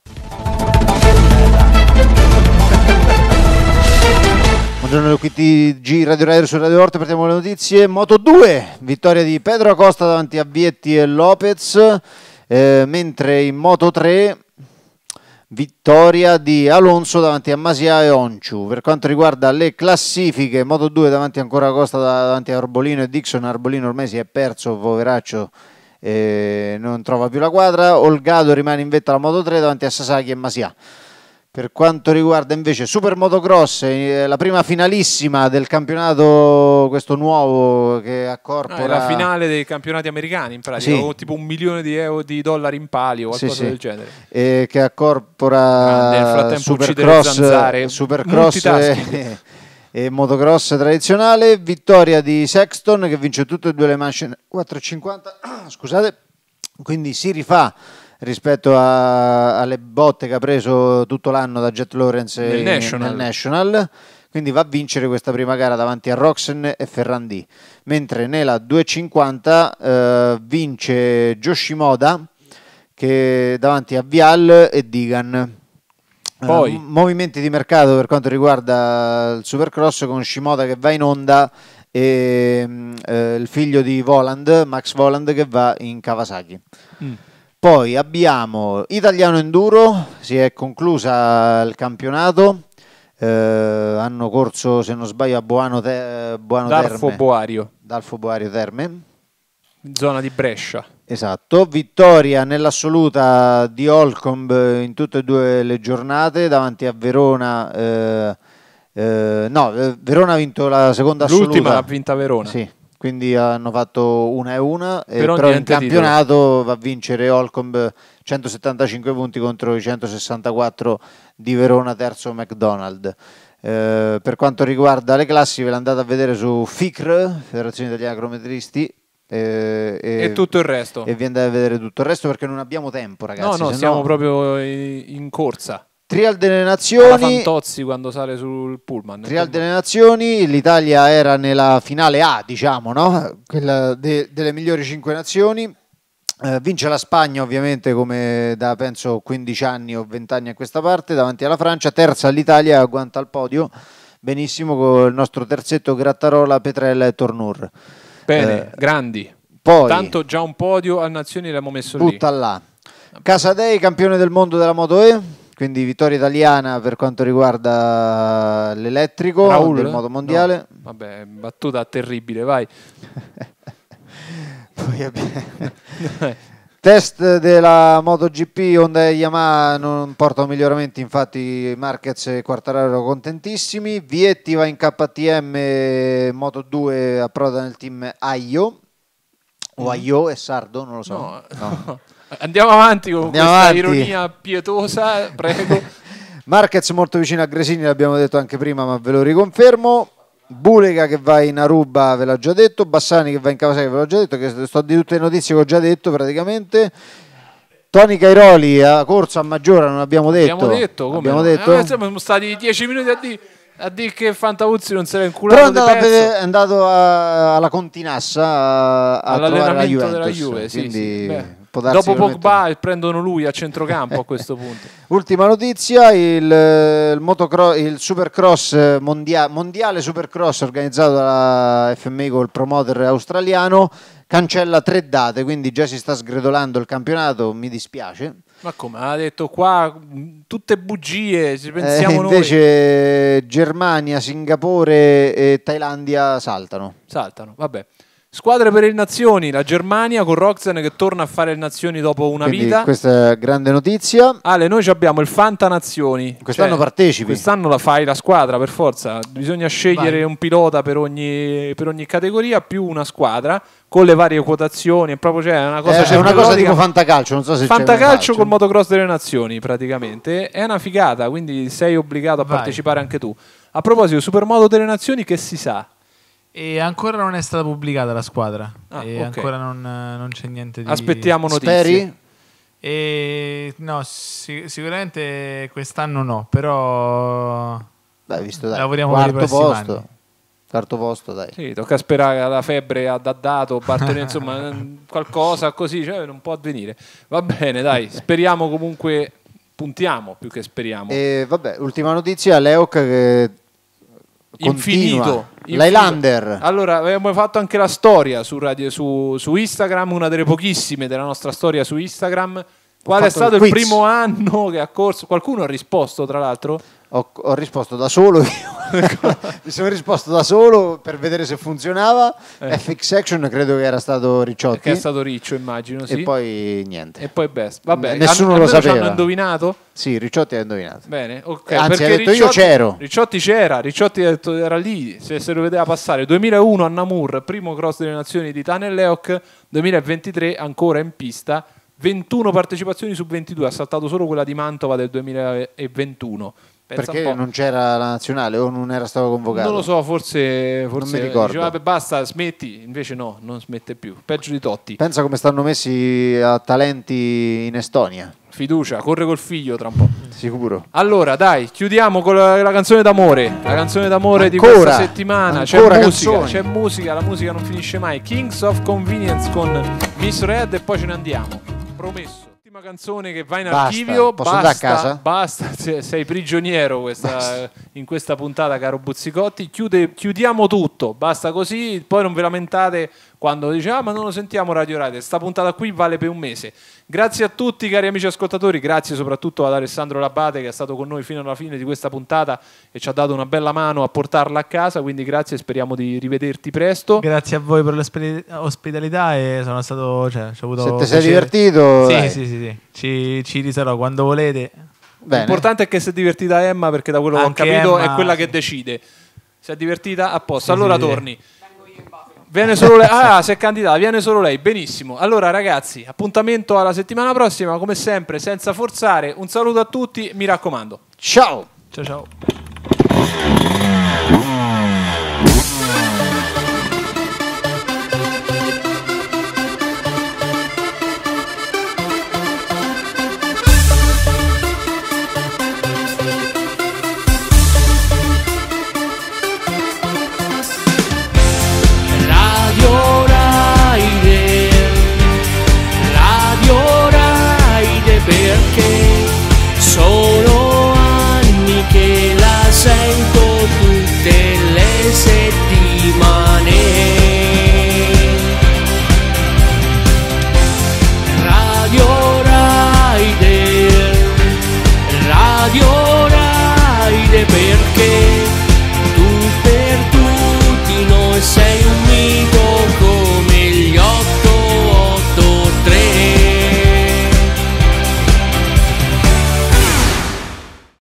Giornale qui TG Radio Radio su Radio Orte, partiamo le notizie. Moto 2, vittoria di Pedro Acosta davanti a Vietti e Lopez, eh, mentre in Moto 3 vittoria di Alonso davanti a Masia e Onciu. Per quanto riguarda le classifiche, Moto 2 davanti ancora a Costa, davanti a Arbolino e Dixon. Arbolino ormai si è perso, poveraccio, eh, non trova più la quadra. Olgado rimane in vetta alla Moto 3 davanti a Sasaki e Masia. Per quanto riguarda invece Super Motocross, eh, la prima finalissima del campionato, questo nuovo che accorpora... No, è la finale dei campionati americani in pratica, sì. o tipo un milione di, euro, di dollari in palio o qualcosa sì, sì. del genere. Eh, che accorpora ah, nel frattempo Supercross, Supercross e, e motocross tradizionale, vittoria di Sexton che vince tutte e due le manche 4.50, scusate, quindi si rifà rispetto a, alle botte che ha preso tutto l'anno da Jet Lawrence nel, in, National. nel National. Quindi va a vincere questa prima gara davanti a Roxen e Ferrandi. Mentre nella 250 eh, vince Yoshimoda che davanti a Vial e Digan. Eh, Poi. Uh, movimenti di mercato per quanto riguarda il Supercross con Shimoda che va in onda e uh, il figlio di Voland, Max Voland, che va in Kawasaki. Mm. Poi abbiamo Italiano Enduro, si è conclusa il campionato, eh, hanno corso se non sbaglio a Buono, Te- Boano Darfo Terme. Boario. Dalfo Boario Terme. Zona di Brescia. Esatto, vittoria nell'assoluta di Holcomb in tutte e due le giornate davanti a Verona. Eh, eh, no, eh, Verona ha vinto la seconda assoluta. L'ultima ha vinta Verona. Sì, quindi hanno fatto una e una, eh, però, però in campionato titolo. va a vincere Holcomb 175 punti contro i 164 di Verona, terzo McDonald. Eh, per quanto riguarda le classi, ve le andate a vedere su FICR, Federazione Italiana Crometristi, e, eh, e, e, tutto il resto. E vi andate a vedere tutto il resto perché non abbiamo tempo, ragazzi. No, no, siamo no... proprio in corsa. Trial delle Nazioni. La Fantozzi quando sale sul pullman. Trial delle Nazioni, l'Italia era nella finale A, diciamo, no? Quella de, delle migliori cinque nazioni. Eh, vince la Spagna ovviamente come da penso 15 anni o 20 anni a questa parte davanti alla Francia, terza l'Italia agguanta al podio benissimo con il nostro terzetto Grattarola, Petrella e Tornur. Bene, eh, grandi. Poi, Tanto già un podio a Nazioni l'abbiamo messo butta lì. Butta là. Casadei, campione del mondo della Moto E. Quindi vittoria italiana per quanto riguarda l'elettrico Raul? del moto mondiale. No. Vabbè, battuta terribile, vai. Poi abbiamo... Test della MotoGP Honda e Yamaha non portano miglioramenti, infatti Marquez e Quartararo contentissimi. Vietti va in KTM Moto2 approda nel team Aio o mm. Aio è sardo, non lo so. No, no. Andiamo avanti con Andiamo questa avanti. ironia pietosa, prego. Marquez molto vicino a Gresini, l'abbiamo detto anche prima, ma ve lo riconfermo. Bulega che va in Aruba, ve l'ho già detto. Bassani che va in Kawasaki, ve l'ho già detto. Che sto di tutte le notizie che ho già detto praticamente. Tony Cairoli a corso a Maggiora, non abbiamo detto. Abbiamo detto, come? Abbiamo detto? Eh, siamo stati 10 minuti a dire a dire che Fantavuzzi non se l'è inculato però è andato, vedere, è andato a, alla Continassa a, a trovare la Juventus della Juve, quindi sì. Dopo Pogba prendono lui a centrocampo a questo punto. Ultima notizia, il, eh, il, motocross, il Supercross eh, mondia- mondiale Supercross organizzato dalla FMI col promoter australiano cancella tre date, quindi già si sta sgredolando il campionato, mi dispiace. Ma come ha detto qua, mm, tutte bugie, ci eh, pensiamo eh, invece noi. Germania, Singapore e Thailandia saltano. Saltano, vabbè. Squadre per il nazioni, la Germania con Roxen che torna a fare il nazioni dopo una Quindi vita. Questa è grande notizia. Ale, noi abbiamo il Fanta Nazioni. Quest'anno cioè, partecipi. Quest'anno la fai la squadra per forza. Bisogna scegliere Vai. un pilota per ogni, per ogni, categoria più una squadra con le varie quotazioni. Proprio, cioè, una cosa, eh, è una cosa tipo Fantacalcio. Non so se Fantacalcio col motocross delle nazioni praticamente. È una figata, quindi sei obbligato a Vai. partecipare anche tu. A proposito, Supermoto delle nazioni che si sa? E ancora non è stata pubblicata la squadra. Ah, e okay. ancora non, eh, non, c'è niente di. Aspettiamo notizie. Speri? E, no, sic- sicuramente quest'anno no, però. Dai, visto dai. Lavoriamo Quarto per i posto. Anni. Quarto posto, dai. Sì, tocca sperare la febbre ha dato, Bartone, insomma, qualcosa così, cioè non può avvenire. Va bene, dai, speriamo comunque puntiamo più che speriamo. E vabbè, ultima notizia, Leoc che Infinito, L'Highlander. Allora, abbiamo fatto anche la storia su, radio, su, su, Instagram, una delle pochissime della nostra storia su Instagram. Qual è stato il, il primo anno che ha corso? Qualcuno ha risposto, tra l'altro? ho, ho risposto da solo mi sono risposto da solo per vedere se funzionava. Eh. FX Action credo che era stato Ricciotti. Che è stato Riccio, immagino. Sì. E poi niente. E poi Best. Vabbè, nessuno hanno, lo sapeva. Hanno indovinato? Sì, Ricciotti ha indovinato. Bene, ok. Anzi, ha detto Ricciotti, io c'ero. Ricciotti c'era, Ricciotti detto, era lì, se, se, lo vedeva passare. 2001 a Namur, primo cross delle nazioni di Tane Leoc. 2023 ancora in pista. 21 partecipazioni su 22, ha saltato solo quella di Mantova del 2021. Pensa Perché non c'era la nazionale o non era stato convocato? Non lo so, forse, forse non mi ricordo. Diceva, vabbè, basta, smetti, invece no, non smette più. Peggio di Totti. Pensa come stanno messi a talenti in Estonia. Fiducia, corre col figlio tra un po'. Sicuro. Allora, dai, chiudiamo con la, la canzone d'amore. La canzone d'amore ancora, di questa settimana. C'è musica, c'è musica, la musica non finisce mai. Kings of Convenience con Miss Red e poi ce ne andiamo. Promesso prima canzone che va in basta. archivio, Posso basta, a casa? basta, sei prigioniero questa, in questa puntata caro Buzzicotti, Chiude, chiudiamo tutto, basta così, poi non vi lamentate quando dice ah ma non lo sentiamo Radio Rate, sta puntata qui vale per un mese. Grazie a tutti cari amici ascoltatori, grazie soprattutto ad Alessandro Labbate che è stato con noi fino alla fine di questa puntata e ci ha dato una bella mano a portarla a casa, quindi grazie e speriamo di rivederti presto. Grazie a voi per l'ospitalità e sono stato... Cioè, ci ho avuto Se ti sei divertito... Sì, sì, sì, sì, Ci, ci risarò quando volete. Bene. L'importante è che si è divertita Emma perché da quello che ho capito Emma, è quella sì. che decide. Si è divertita apposta, sì, allora torni. Viene solo lei. Ah, si è candidata, viene solo lei. Benissimo. Allora, ragazzi, appuntamento alla settimana prossima. Come sempre, senza forzare, un saluto a tutti. Mi raccomando. Ciao. Ciao, ciao.